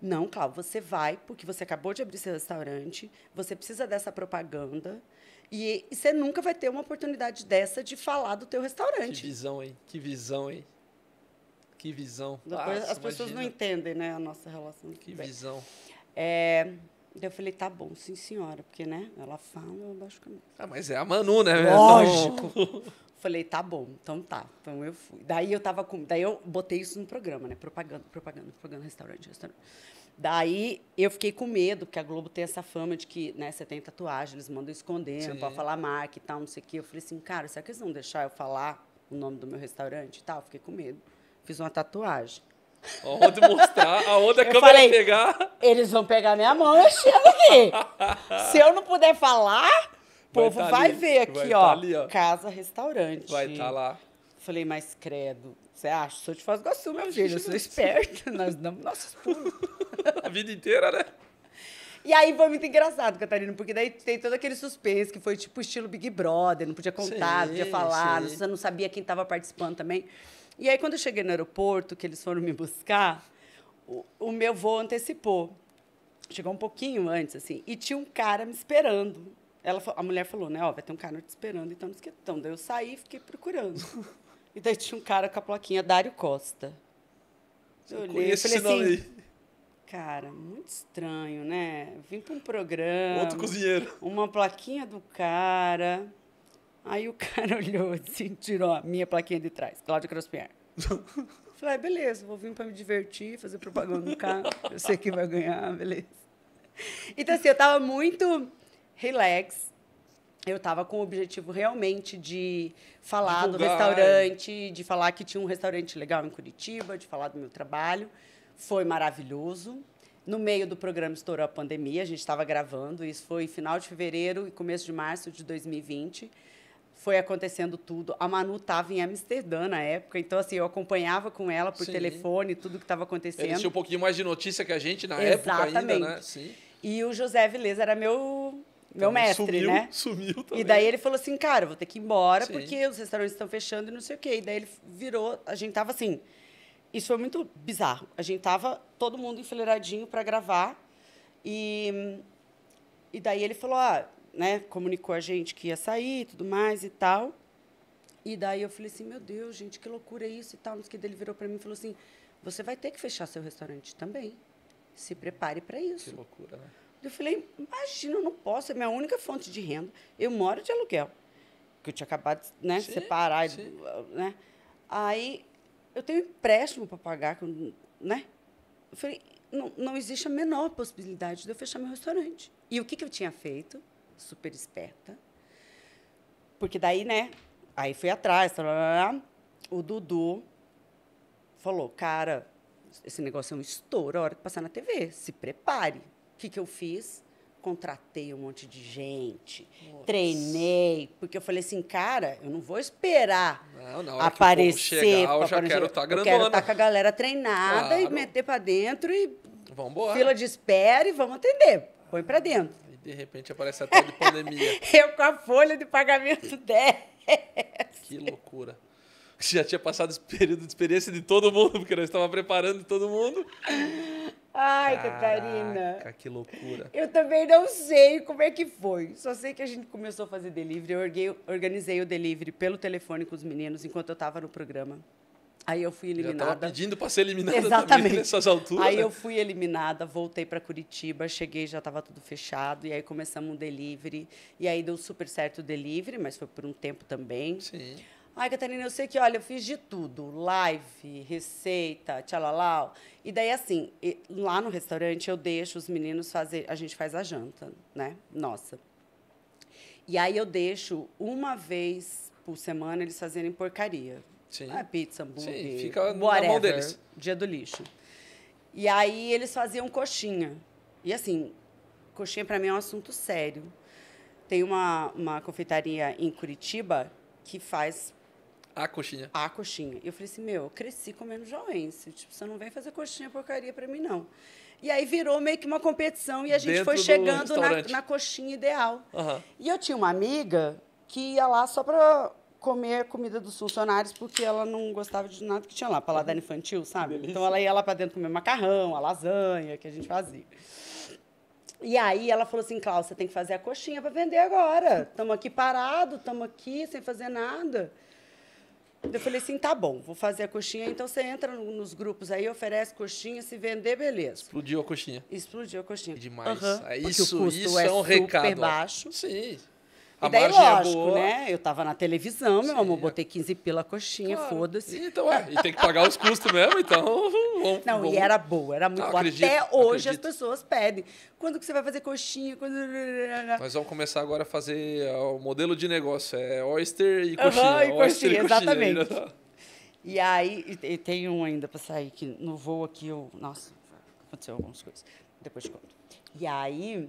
Não, Cláudio, você vai, porque você acabou de abrir seu restaurante, você precisa dessa propaganda. E, e você nunca vai ter uma oportunidade dessa de falar do teu restaurante. Que visão, hein? Que visão, hein? Que visão. Depois, Nossa, as pessoas não entendem, né, a nossa relação. Que visão. É, Daí eu falei, tá bom, sim senhora, porque, né, ela fala, eu acho a cabeça. Ah, mas é a Manu, né? Então- Lógico. falei, tá bom, então tá. Então eu fui. Daí eu tava com. Daí eu botei isso no programa, né? Propaganda, propaganda, propaganda, restaurante, restaurante. Daí eu fiquei com medo, porque a Globo tem essa fama de que, né, você tem tatuagem, eles mandam esconder, não pode falar marca e tal, não sei o quê. Eu falei assim, cara, será que eles vão deixar eu falar o nome do meu restaurante e tal? fiquei com medo. Fiz uma tatuagem. A onda mostrar, a onda câmera falei, pegar. Eles vão pegar minha mão mexendo aqui. Se eu não puder falar, o povo tá vai ali, ver aqui, vai tá ó, tá ali, ó, Casa restaurante. Vai estar tá lá. Falei, mas credo, você acha? Sou de Foz do Iguaçu, meu filho, eu sou esperta. Nós damos nossos pulos. a vida inteira, né? E aí foi muito engraçado, Catarina, porque daí tem todo aquele suspense que foi tipo estilo Big Brother, não podia contar, sim, não podia falar, você não sabia quem estava participando também. E aí, quando eu cheguei no aeroporto, que eles foram me buscar, o, o meu voo antecipou. Chegou um pouquinho antes, assim, e tinha um cara me esperando. Ela, a mulher falou, né? Ó, vai ter um cara te esperando, então tá não esquece. daí eu saí e fiquei procurando. e daí tinha um cara com a plaquinha Dário Costa. Eu, olhei, eu falei assim, Cara, muito estranho, né? Vim para um programa. Outro cozinheiro. Uma plaquinha do cara. Aí o cara olhou assim, tirou a minha plaquinha de trás, Cláudia Crospierre. Falei, ah, beleza, vou vir para me divertir, fazer propaganda no carro. Eu sei que vai ganhar, beleza. Então, assim, eu estava muito relax. Eu estava com o objetivo realmente de falar Divulgar. do restaurante, de falar que tinha um restaurante legal em Curitiba, de falar do meu trabalho. Foi maravilhoso. No meio do programa estourou a pandemia, a gente estava gravando, isso foi final de fevereiro e começo de março de 2020 foi acontecendo tudo. A Manu estava em Amsterdã na época, então assim, eu acompanhava com ela por Sim. telefone tudo que estava acontecendo. Ele tinha um pouquinho mais de notícia que a gente na Exatamente. época ainda, né? Sim. E o José Vilez era meu meu mestre, sumiu, né? Sumiu também. E daí ele falou assim, cara, vou ter que ir embora Sim. porque os restaurantes estão fechando e não sei o quê. E daí ele virou, a gente tava assim, isso foi muito bizarro. A gente tava todo mundo enfileiradinho para gravar e e daí ele falou, ah, né, comunicou a gente que ia sair e tudo mais e tal. E daí eu falei assim, meu Deus, gente, que loucura é isso e tal. Não sei que ele virou para mim e falou assim, você vai ter que fechar seu restaurante também. Se prepare para isso. Que loucura, né? Eu falei, imagina, eu não posso, é minha única fonte de renda. Eu moro de aluguel. Que eu tinha acabado né, de né, separar. Né? Aí eu tenho empréstimo para pagar, né? Eu falei, não, não existe a menor possibilidade de eu fechar meu restaurante. E o que, que eu tinha feito? super esperta. Porque daí, né? Aí fui atrás. O Dudu falou: cara, esse negócio é um estouro a hora de passar na TV. Se prepare. O que, que eu fiz? Contratei um monte de gente, Nossa. treinei, porque eu falei assim, cara, eu não vou esperar não, na hora aparecer. Que chegar, eu já quero tá estar tá grandona. Eu quero estar tá com a galera treinada claro. e meter para dentro e Vambora. fila de espera e vamos atender. Põe para dentro de repente aparece até de pandemia. eu com a folha de pagamento dessa. Que loucura. Já tinha passado esse período de experiência de todo mundo, porque nós estávamos preparando todo mundo. Ai, Catarina. que loucura. Eu também não sei como é que foi. Só sei que a gente começou a fazer delivery. Eu organizei o delivery pelo telefone com os meninos enquanto eu estava no programa. Aí eu fui eliminada. Já tava pedindo para ser eliminada né, Exatamente. também nessas alturas. Aí né? eu fui eliminada, voltei para Curitiba, cheguei, já estava tudo fechado. E aí começamos um delivery. E aí deu super certo o delivery, mas foi por um tempo também. Sim. Ai, Catarina, eu sei que, olha, eu fiz de tudo. Live, receita, tchalalau. E daí, assim, lá no restaurante eu deixo os meninos fazer... A gente faz a janta, né? Nossa. E aí eu deixo uma vez por semana eles fazerem porcaria. Sim. Ah, pizza, hambúrguer, Sim, fica whatever, na mão deles. Dia do lixo. E aí eles faziam coxinha. E assim, coxinha para mim é um assunto sério. Tem uma, uma confeitaria em Curitiba que faz a coxinha. A coxinha. E eu falei assim, meu, eu cresci comendo joense. Tipo, você não vem fazer coxinha porcaria para mim, não. E aí virou meio que uma competição e a gente Dentro foi chegando na, na, coxinha ideal. Uhum. E eu tinha uma amiga que ia lá só pra comer comida dos funcionários porque ela não gostava de nada que tinha lá, paladar uhum. infantil, sabe? Então ela ia lá para dentro comer macarrão, a lasanha que a gente fazia. E aí ela falou assim, Cláudia, você tem que fazer a coxinha para vender agora. Estamos aqui parado, estamos aqui sem fazer nada. Eu falei assim, tá bom, vou fazer a coxinha. Então você entra nos grupos aí, oferece coxinha, se vender, beleza. Explodiu a coxinha. Explodiu a coxinha. É demais. Uhum. Isso, isso é, é um recado. Super ó. baixo. Sim. A e daí, é lógico, é boa. né? Eu tava na televisão, meu Sim. amor, botei 15 pila coxinha, claro. foda-se. Então, é, e tem que pagar os custos mesmo, então. Vamos, não, vamos. e era boa, era muito ah, boa. Acredito, Até hoje acredito. as pessoas pedem. Quando que você vai fazer coxinha? Quando... Nós vamos começar agora a fazer é, o modelo de negócio. É oyster e coxinha. Uhum, e oyster coxinha, e coxinha exatamente. E aí, e tem um ainda para sair, que no voo aqui eu. Nossa, aconteceu algumas coisas. Depois de conto. E aí,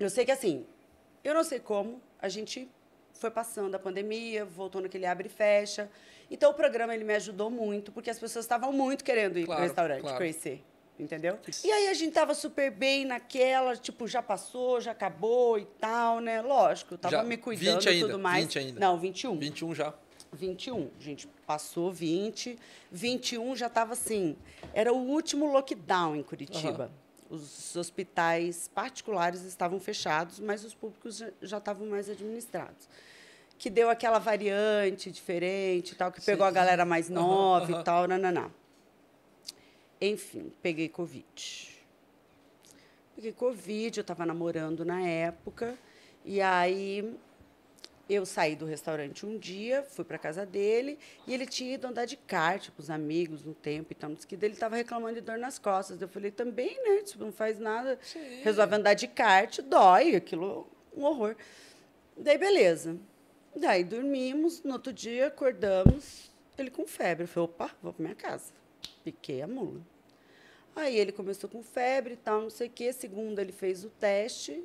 eu sei que assim, eu não sei como, a gente foi passando a pandemia, voltou naquele abre e fecha. Então o programa ele me ajudou muito, porque as pessoas estavam muito querendo ir claro, para o restaurante claro. conhecer. Entendeu? Isso. E aí a gente tava super bem naquela, tipo, já passou, já acabou e tal, né? Lógico, tava já, me cuidando e tudo mais. 20 ainda. Não, 21. 21 já. 21, gente, passou 20. 21 já tava assim, era o último lockdown em Curitiba. Uhum. Os hospitais particulares estavam fechados, mas os públicos já, estavam mais administrados. Que deu aquela variante diferente, tal, que pegou a galera mais nova uhum. e tal, nananá. Enfim, peguei Covid. Peguei Covid, eu estava namorando na época, e aí eu saí do restaurante um dia, fui para casa dele e ele tinha ido andar de kart com os amigos no tempo. Então, disse que ele estava reclamando de dor nas costas. Eu falei, também, né? Tipo, não faz nada. Sim. Resolve andar de kart, dói, aquilo é um horror. Daí, beleza. Daí dormimos, no outro dia acordamos, ele com febre. Eu falei, opa, vou para minha casa. Piquei a mula. Aí ele começou com febre e tal, não sei o quê. Segunda, ele fez o teste,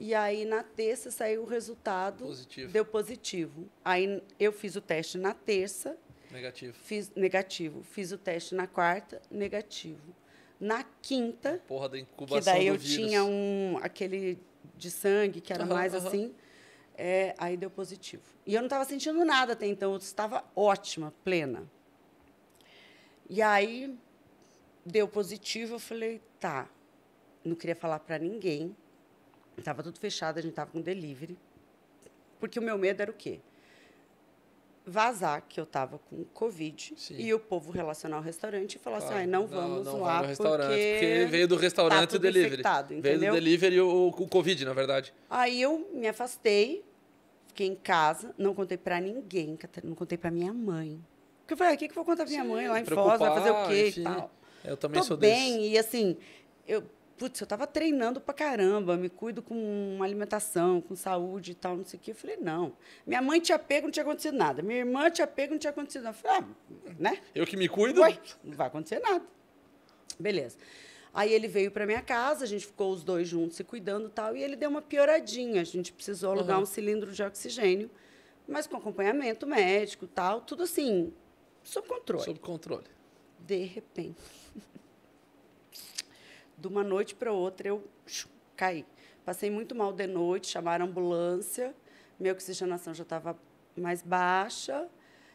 e aí, na terça, saiu o resultado. Positivo. Deu positivo. Aí, eu fiz o teste na terça. Negativo. Fiz, negativo. Fiz o teste na quarta, negativo. Na quinta. Porra da incubação. Que daí eu vírus. tinha um. aquele de sangue, que era uhum, mais uhum. assim. É, aí deu positivo. E eu não estava sentindo nada até então, eu estava ótima, plena. E aí deu positivo, eu falei, tá, não queria falar para ninguém, tava tudo fechado, a gente tava com delivery. Porque o meu medo era o quê? Vazar que eu tava com Covid Sim. e o povo relacionar o restaurante e falar assim, claro, assim: ah, não, vamos não lá. Porque, porque, veio do tá restaurante tá o delivery. Infectado, veio do delivery o, o Covid, na verdade. Aí eu me afastei, fiquei em casa, não contei para ninguém, não contei para minha mãe. Porque eu falei: o que, que eu vou contar para minha Sim, mãe lá em Foz? Vai fazer o quê enfim, e tal? Eu também Tô sou bem, desse. e assim, eu putz, eu tava treinando pra caramba, me cuido com alimentação, com saúde e tal, não sei o quê. Eu falei, não. Minha mãe tinha pego, não tinha acontecido nada. Minha irmã tinha pego, não tinha acontecido nada. Eu falei, ah, né? Eu que me cuido? Ué, não vai acontecer nada. Beleza. Aí ele veio para minha casa, a gente ficou os dois juntos se cuidando e tal, e ele deu uma pioradinha. A gente precisou alugar uhum. um cilindro de oxigênio, mas com acompanhamento médico tal, tudo assim, sob controle. Sob controle. De repente. de uma noite para outra eu caí. Passei muito mal de noite, chamaram a ambulância, minha oxigenação já estava mais baixa.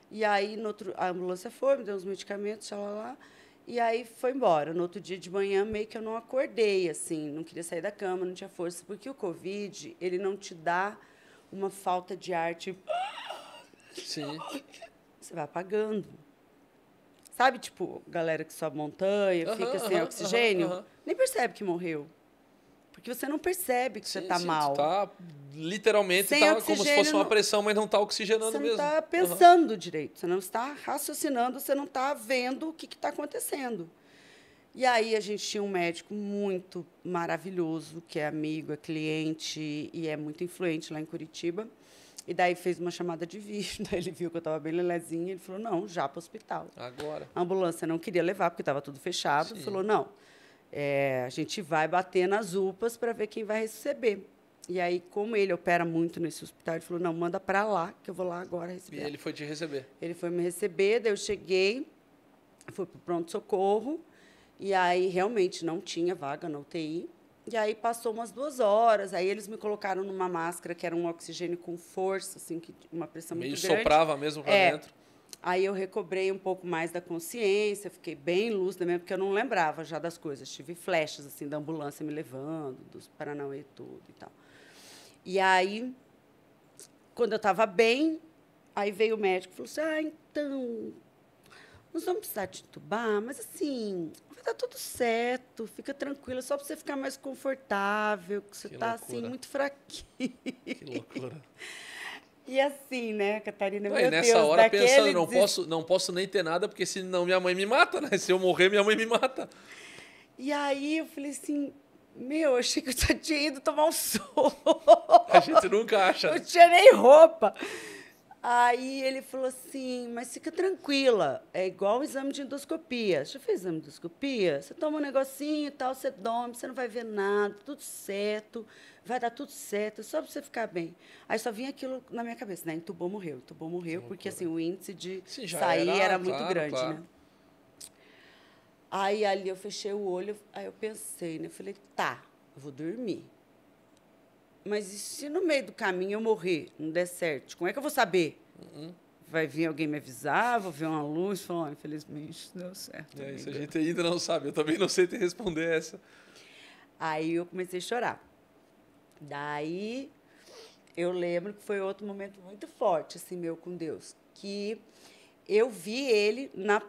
E aí no outro, a ambulância foi, me deu uns medicamentos, lá, lá, e aí foi embora. No outro dia de manhã, meio que eu não acordei, assim, não queria sair da cama, não tinha força, porque o Covid, ele não te dá uma falta de ar, tipo... Sim. Você vai apagando. Sabe, tipo, galera que sobe montanha, uhum, fica sem uhum, oxigênio, uhum, nem percebe que morreu. Porque você não percebe que sim, você está mal. Você tá literalmente sem tá oxigênio, como se fosse uma pressão, mas não está oxigenando você mesmo. Você não está pensando direito, você não está raciocinando, você não está vendo o que está acontecendo. E aí a gente tinha um médico muito maravilhoso, que é amigo, é cliente e é muito influente lá em Curitiba. E daí fez uma chamada de vídeo, daí ele viu que eu estava bem lelezinha, ele falou, não, já para o hospital. Agora. A ambulância não queria levar, porque estava tudo fechado. Sim. Falou, não, é, a gente vai bater nas UPAs para ver quem vai receber. E aí, como ele opera muito nesse hospital, ele falou, não, manda para lá, que eu vou lá agora receber. E ele foi te receber. Ele foi me receber, daí eu cheguei, fui para o pronto-socorro, e aí realmente não tinha vaga na UTI. E aí passou umas duas horas, aí eles me colocaram numa máscara que era um oxigênio com força, assim, que uma pressão Meio muito grande. soprava mesmo para é. dentro. Aí eu recobrei um pouco mais da consciência, fiquei bem lúcida mesmo, porque eu não lembrava já das coisas. Tive flechas, assim, da ambulância me levando, dos Paranauê tudo e tal. E aí, quando eu estava bem, aí veio o médico e falou assim, ah, então, nós vamos precisar titubar, mas assim, vai dar tudo certo, fica tranquila, só para você ficar mais confortável, que você está assim, muito fraquinho. Que loucura. E assim, né, Catarina? Ué, meu nessa Deus, hora pensando, não, des... posso, não posso nem ter nada, porque senão minha mãe me mata, né? Se eu morrer, minha mãe me mata. E aí eu falei assim, meu, achei que eu só tinha ido tomar um sol. A gente nunca acha. Não né? tinha nem roupa. Aí ele falou assim, mas fica tranquila, é igual o exame de endoscopia. Já fez exame de endoscopia? Você toma um negocinho e tal, você dorme, você não vai ver nada, tá tudo certo, vai dar tudo certo, só para você ficar bem. Aí só vinha aquilo na minha cabeça, né? Entubou, morreu, entubou, morreu, porque assim, o índice de Sim, sair era, era muito grande, claro. né? Aí ali eu fechei o olho, aí eu pensei, né? Eu falei, tá, eu vou dormir. Mas e se no meio do caminho eu morrer, não der certo? Como é que eu vou saber? Uhum. Vai vir alguém me avisar, vou ver uma luz, falar, oh, infelizmente não deu certo. É, isso a gente ainda não sabe, eu também não sei te responder essa. Aí eu comecei a chorar. Daí eu lembro que foi outro momento muito forte, assim, meu com Deus, que eu vi ele na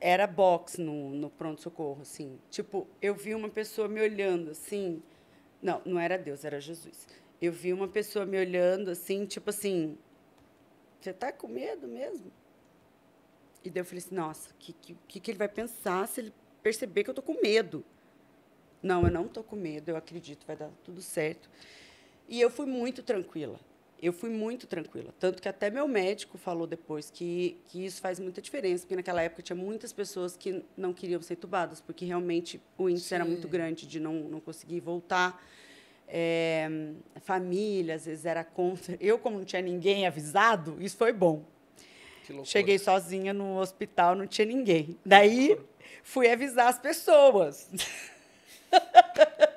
era box no, no pronto socorro, assim, tipo eu vi uma pessoa me olhando, assim, não, não era Deus, era Jesus. Eu vi uma pessoa me olhando assim, tipo assim, você tá com medo mesmo? E daí eu falei assim, nossa, o que, que, que ele vai pensar se ele perceber que eu tô com medo? Não, eu não tô com medo, eu acredito, vai dar tudo certo. E eu fui muito tranquila. Eu fui muito tranquila. Tanto que até meu médico falou depois que, que isso faz muita diferença, porque naquela época tinha muitas pessoas que não queriam ser tubadas, porque realmente o índice Sim. era muito grande de não, não conseguir voltar. É, família, às vezes era contra. Eu, como não tinha ninguém avisado, isso foi bom. Cheguei sozinha no hospital, não tinha ninguém. Daí fui avisar as pessoas.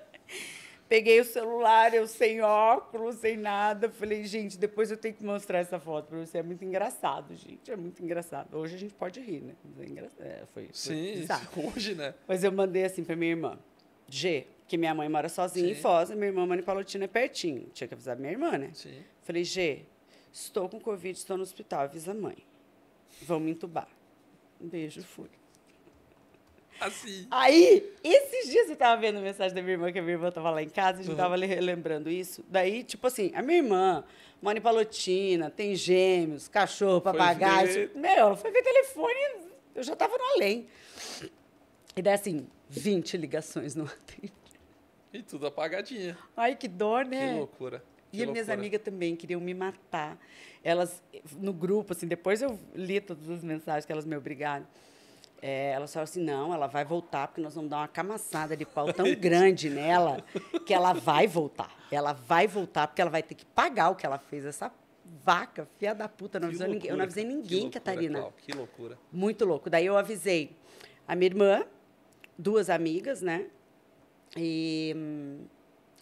Peguei o celular, eu sem óculos, sem nada. Falei, gente, depois eu tenho que mostrar essa foto para você. É muito engraçado, gente. É muito engraçado. Hoje a gente pode rir, né? É engra... é, foi, foi Sim, bizarro. hoje, né? Mas eu mandei assim para minha irmã: G, que minha mãe mora sozinha Sim. em Foz, e minha irmã mora em Palotina, é pertinho. Tinha que avisar minha irmã, né? Sim. Falei, G, estou com Covid, estou no hospital, avisa a mãe. Vão me entubar. Um beijo, fui. Assim. Aí, esses dias eu tava vendo mensagem da minha irmã, que a minha irmã tava lá em casa, a gente uhum. tava lembrando isso. Daí, tipo assim, a minha irmã mora em Palotina, tem gêmeos, cachorro, papagaio. Meu, foi ver telefone, eu já tava no além. E daí, assim, 20 ligações no atendimento. E tudo apagadinha. Ai, que dor, né? Que loucura. Que e as minhas amigas também queriam me matar. Elas, no grupo, assim, depois eu li todas as mensagens que elas me obrigaram. É, elas falaram assim: não, ela vai voltar, porque nós vamos dar uma camaçada de pau tão grande nela que ela vai voltar. Ela vai voltar, porque ela vai ter que pagar o que ela fez, essa vaca, fia da puta. Não avisou ninguém, eu não avisei ninguém, que tá Catarina. que loucura. Muito louco. Daí eu avisei a minha irmã, duas amigas, né? E hum,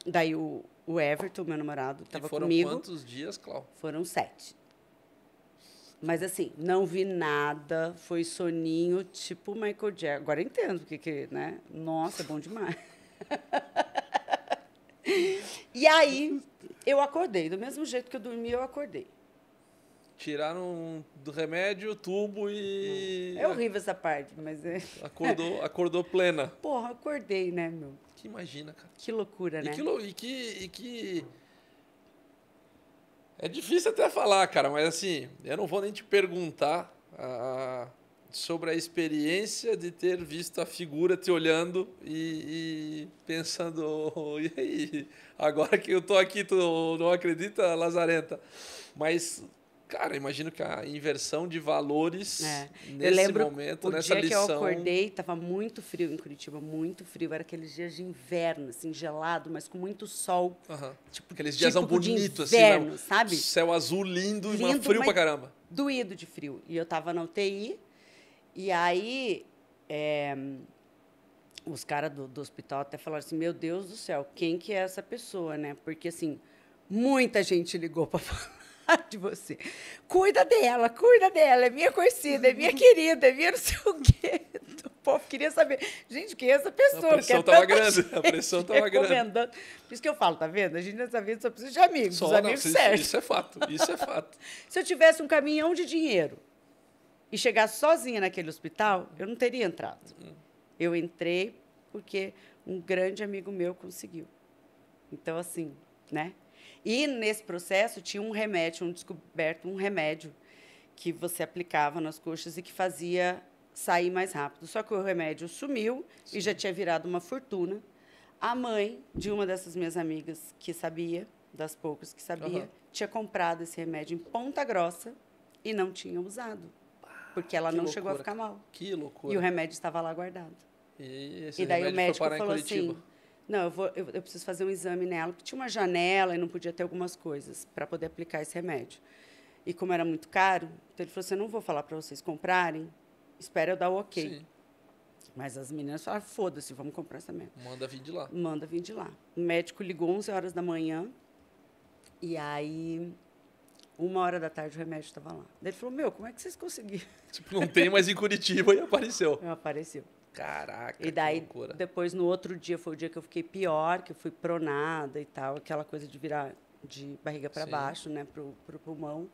daí o, o Everton, meu namorado, estava comigo. foram quantos dias, Clau? Foram sete. Mas assim, não vi nada, foi soninho, tipo Michael Jackson. Agora eu entendo o que que, né? Nossa, é bom demais. e aí, eu acordei. Do mesmo jeito que eu dormi, eu acordei. Tiraram do remédio, tubo e. É horrível essa parte, mas é. Acordou, acordou plena. Porra, acordei, né, meu? Que imagina, cara. Que loucura, né? E que, e que, e que. É difícil até falar, cara, mas assim, eu não vou nem te perguntar a... Ah, sobre a experiência de ter visto a figura te olhando e, e pensando, oh, oh, e aí, agora que eu tô aqui, tu não acredita, Lazarenta? Mas cara, imagino que a inversão de valores é. nesse momento, nessa lição... o dia que eu acordei, estava muito frio em Curitiba, muito frio. Era aqueles dias de inverno, assim, gelado, mas com muito sol. Tipo, aqueles dias são bonitos, inverno, assim, né? sabe? Céu azul lindo, lindo mas frio mas pra caramba. Doído de frio. E eu estava na UTI, e aí... É, os caras do, do hospital até falaram assim, meu Deus do céu, quem que é essa pessoa, né? Porque, assim, muita gente ligou para falar de você. Cuida dela, cuida dela, é minha conhecida, é minha querida, é minha não sei o quê. O povo queria saber, gente, quem é essa pessoa? A é pressão estava é grande, a pressão estava grande. Por isso que eu falo, tá vendo? A gente nessa vida só precisa de amigos, só, amigos não, certos. Isso, isso é fato, isso é fato. Se eu tivesse um caminhão de dinheiro e chegasse sozinha naquele hospital, eu não teria entrado. Uhum. Eu entrei porque um grande amigo meu conseguiu. Então, assim, né? E nesse processo tinha um remédio, um descoberto, um remédio que você aplicava nas coxas e que fazia sair mais rápido. Só que o remédio sumiu Sim. e já tinha virado uma fortuna. A mãe de uma dessas minhas amigas que sabia, das poucas que sabia, uhum. tinha comprado esse remédio em Ponta Grossa e não tinha usado. Porque ela que não loucura. chegou a ficar mal. Que loucura. E o remédio estava lá guardado. E, e daí o médico falou assim: não, eu, vou, eu, eu preciso fazer um exame nela, porque tinha uma janela e não podia ter algumas coisas para poder aplicar esse remédio. E como era muito caro, então ele falou assim: não vou falar para vocês comprarem, espera eu dar o ok. Sim. Mas as meninas falaram: foda-se, vamos comprar essa merda. Manda vir de lá. Manda vir de lá. O médico ligou 11 horas da manhã, e aí, uma hora da tarde, o remédio estava lá. ele falou: meu, como é que vocês conseguiram? Tipo, não tem mais em Curitiba e apareceu. apareceu. Caraca. E daí, depois, no outro dia, foi o dia que eu fiquei pior, que eu fui pronada e tal, aquela coisa de virar de barriga para baixo, né, pro, pro pulmão.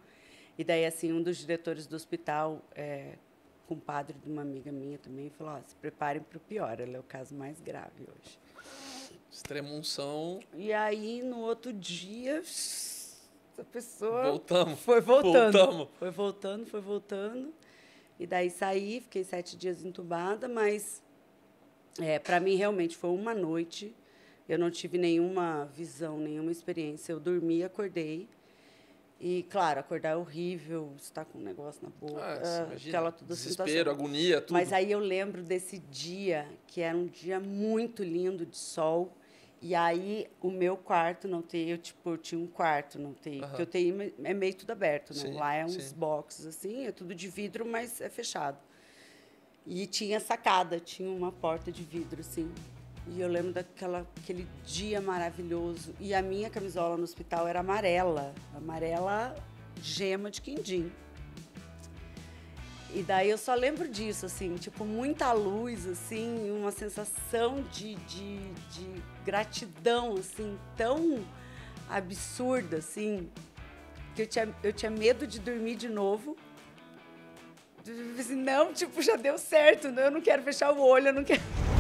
E daí, assim, um dos diretores do hospital, é, compadre de uma amiga minha também, falou: oh, se preparem para o pior, ela é o caso mais grave hoje. Extremunção. E aí, no outro dia, a pessoa. Voltamos. Foi voltando. Voltamos. Foi voltando, foi voltando. E daí saí, fiquei sete dias entubada, mas é, para mim realmente foi uma noite. Eu não tive nenhuma visão, nenhuma experiência. Eu dormi, acordei. E, claro, acordar é horrível, estar tá com um negócio na boca, ah, aquela tudo Desespero, situação. agonia, tudo. Mas aí eu lembro desse dia, que era um dia muito lindo de sol. E aí, o meu quarto não tem, eu, tipo, eu tinha um quarto não tem, uhum. porque eu tenho é meio tudo aberto, né? Sim, Lá é uns sim. boxes, assim, é tudo de vidro, mas é fechado. E tinha sacada, tinha uma porta de vidro, assim. E eu lembro daquela aquele dia maravilhoso. E a minha camisola no hospital era amarela, amarela gema de quindim. E daí eu só lembro disso, assim, tipo, muita luz, assim, uma sensação de, de, de gratidão, assim, tão absurda, assim, que eu tinha, eu tinha medo de dormir de novo. Tipo, não, tipo, já deu certo, eu não quero fechar o olho, eu não quero.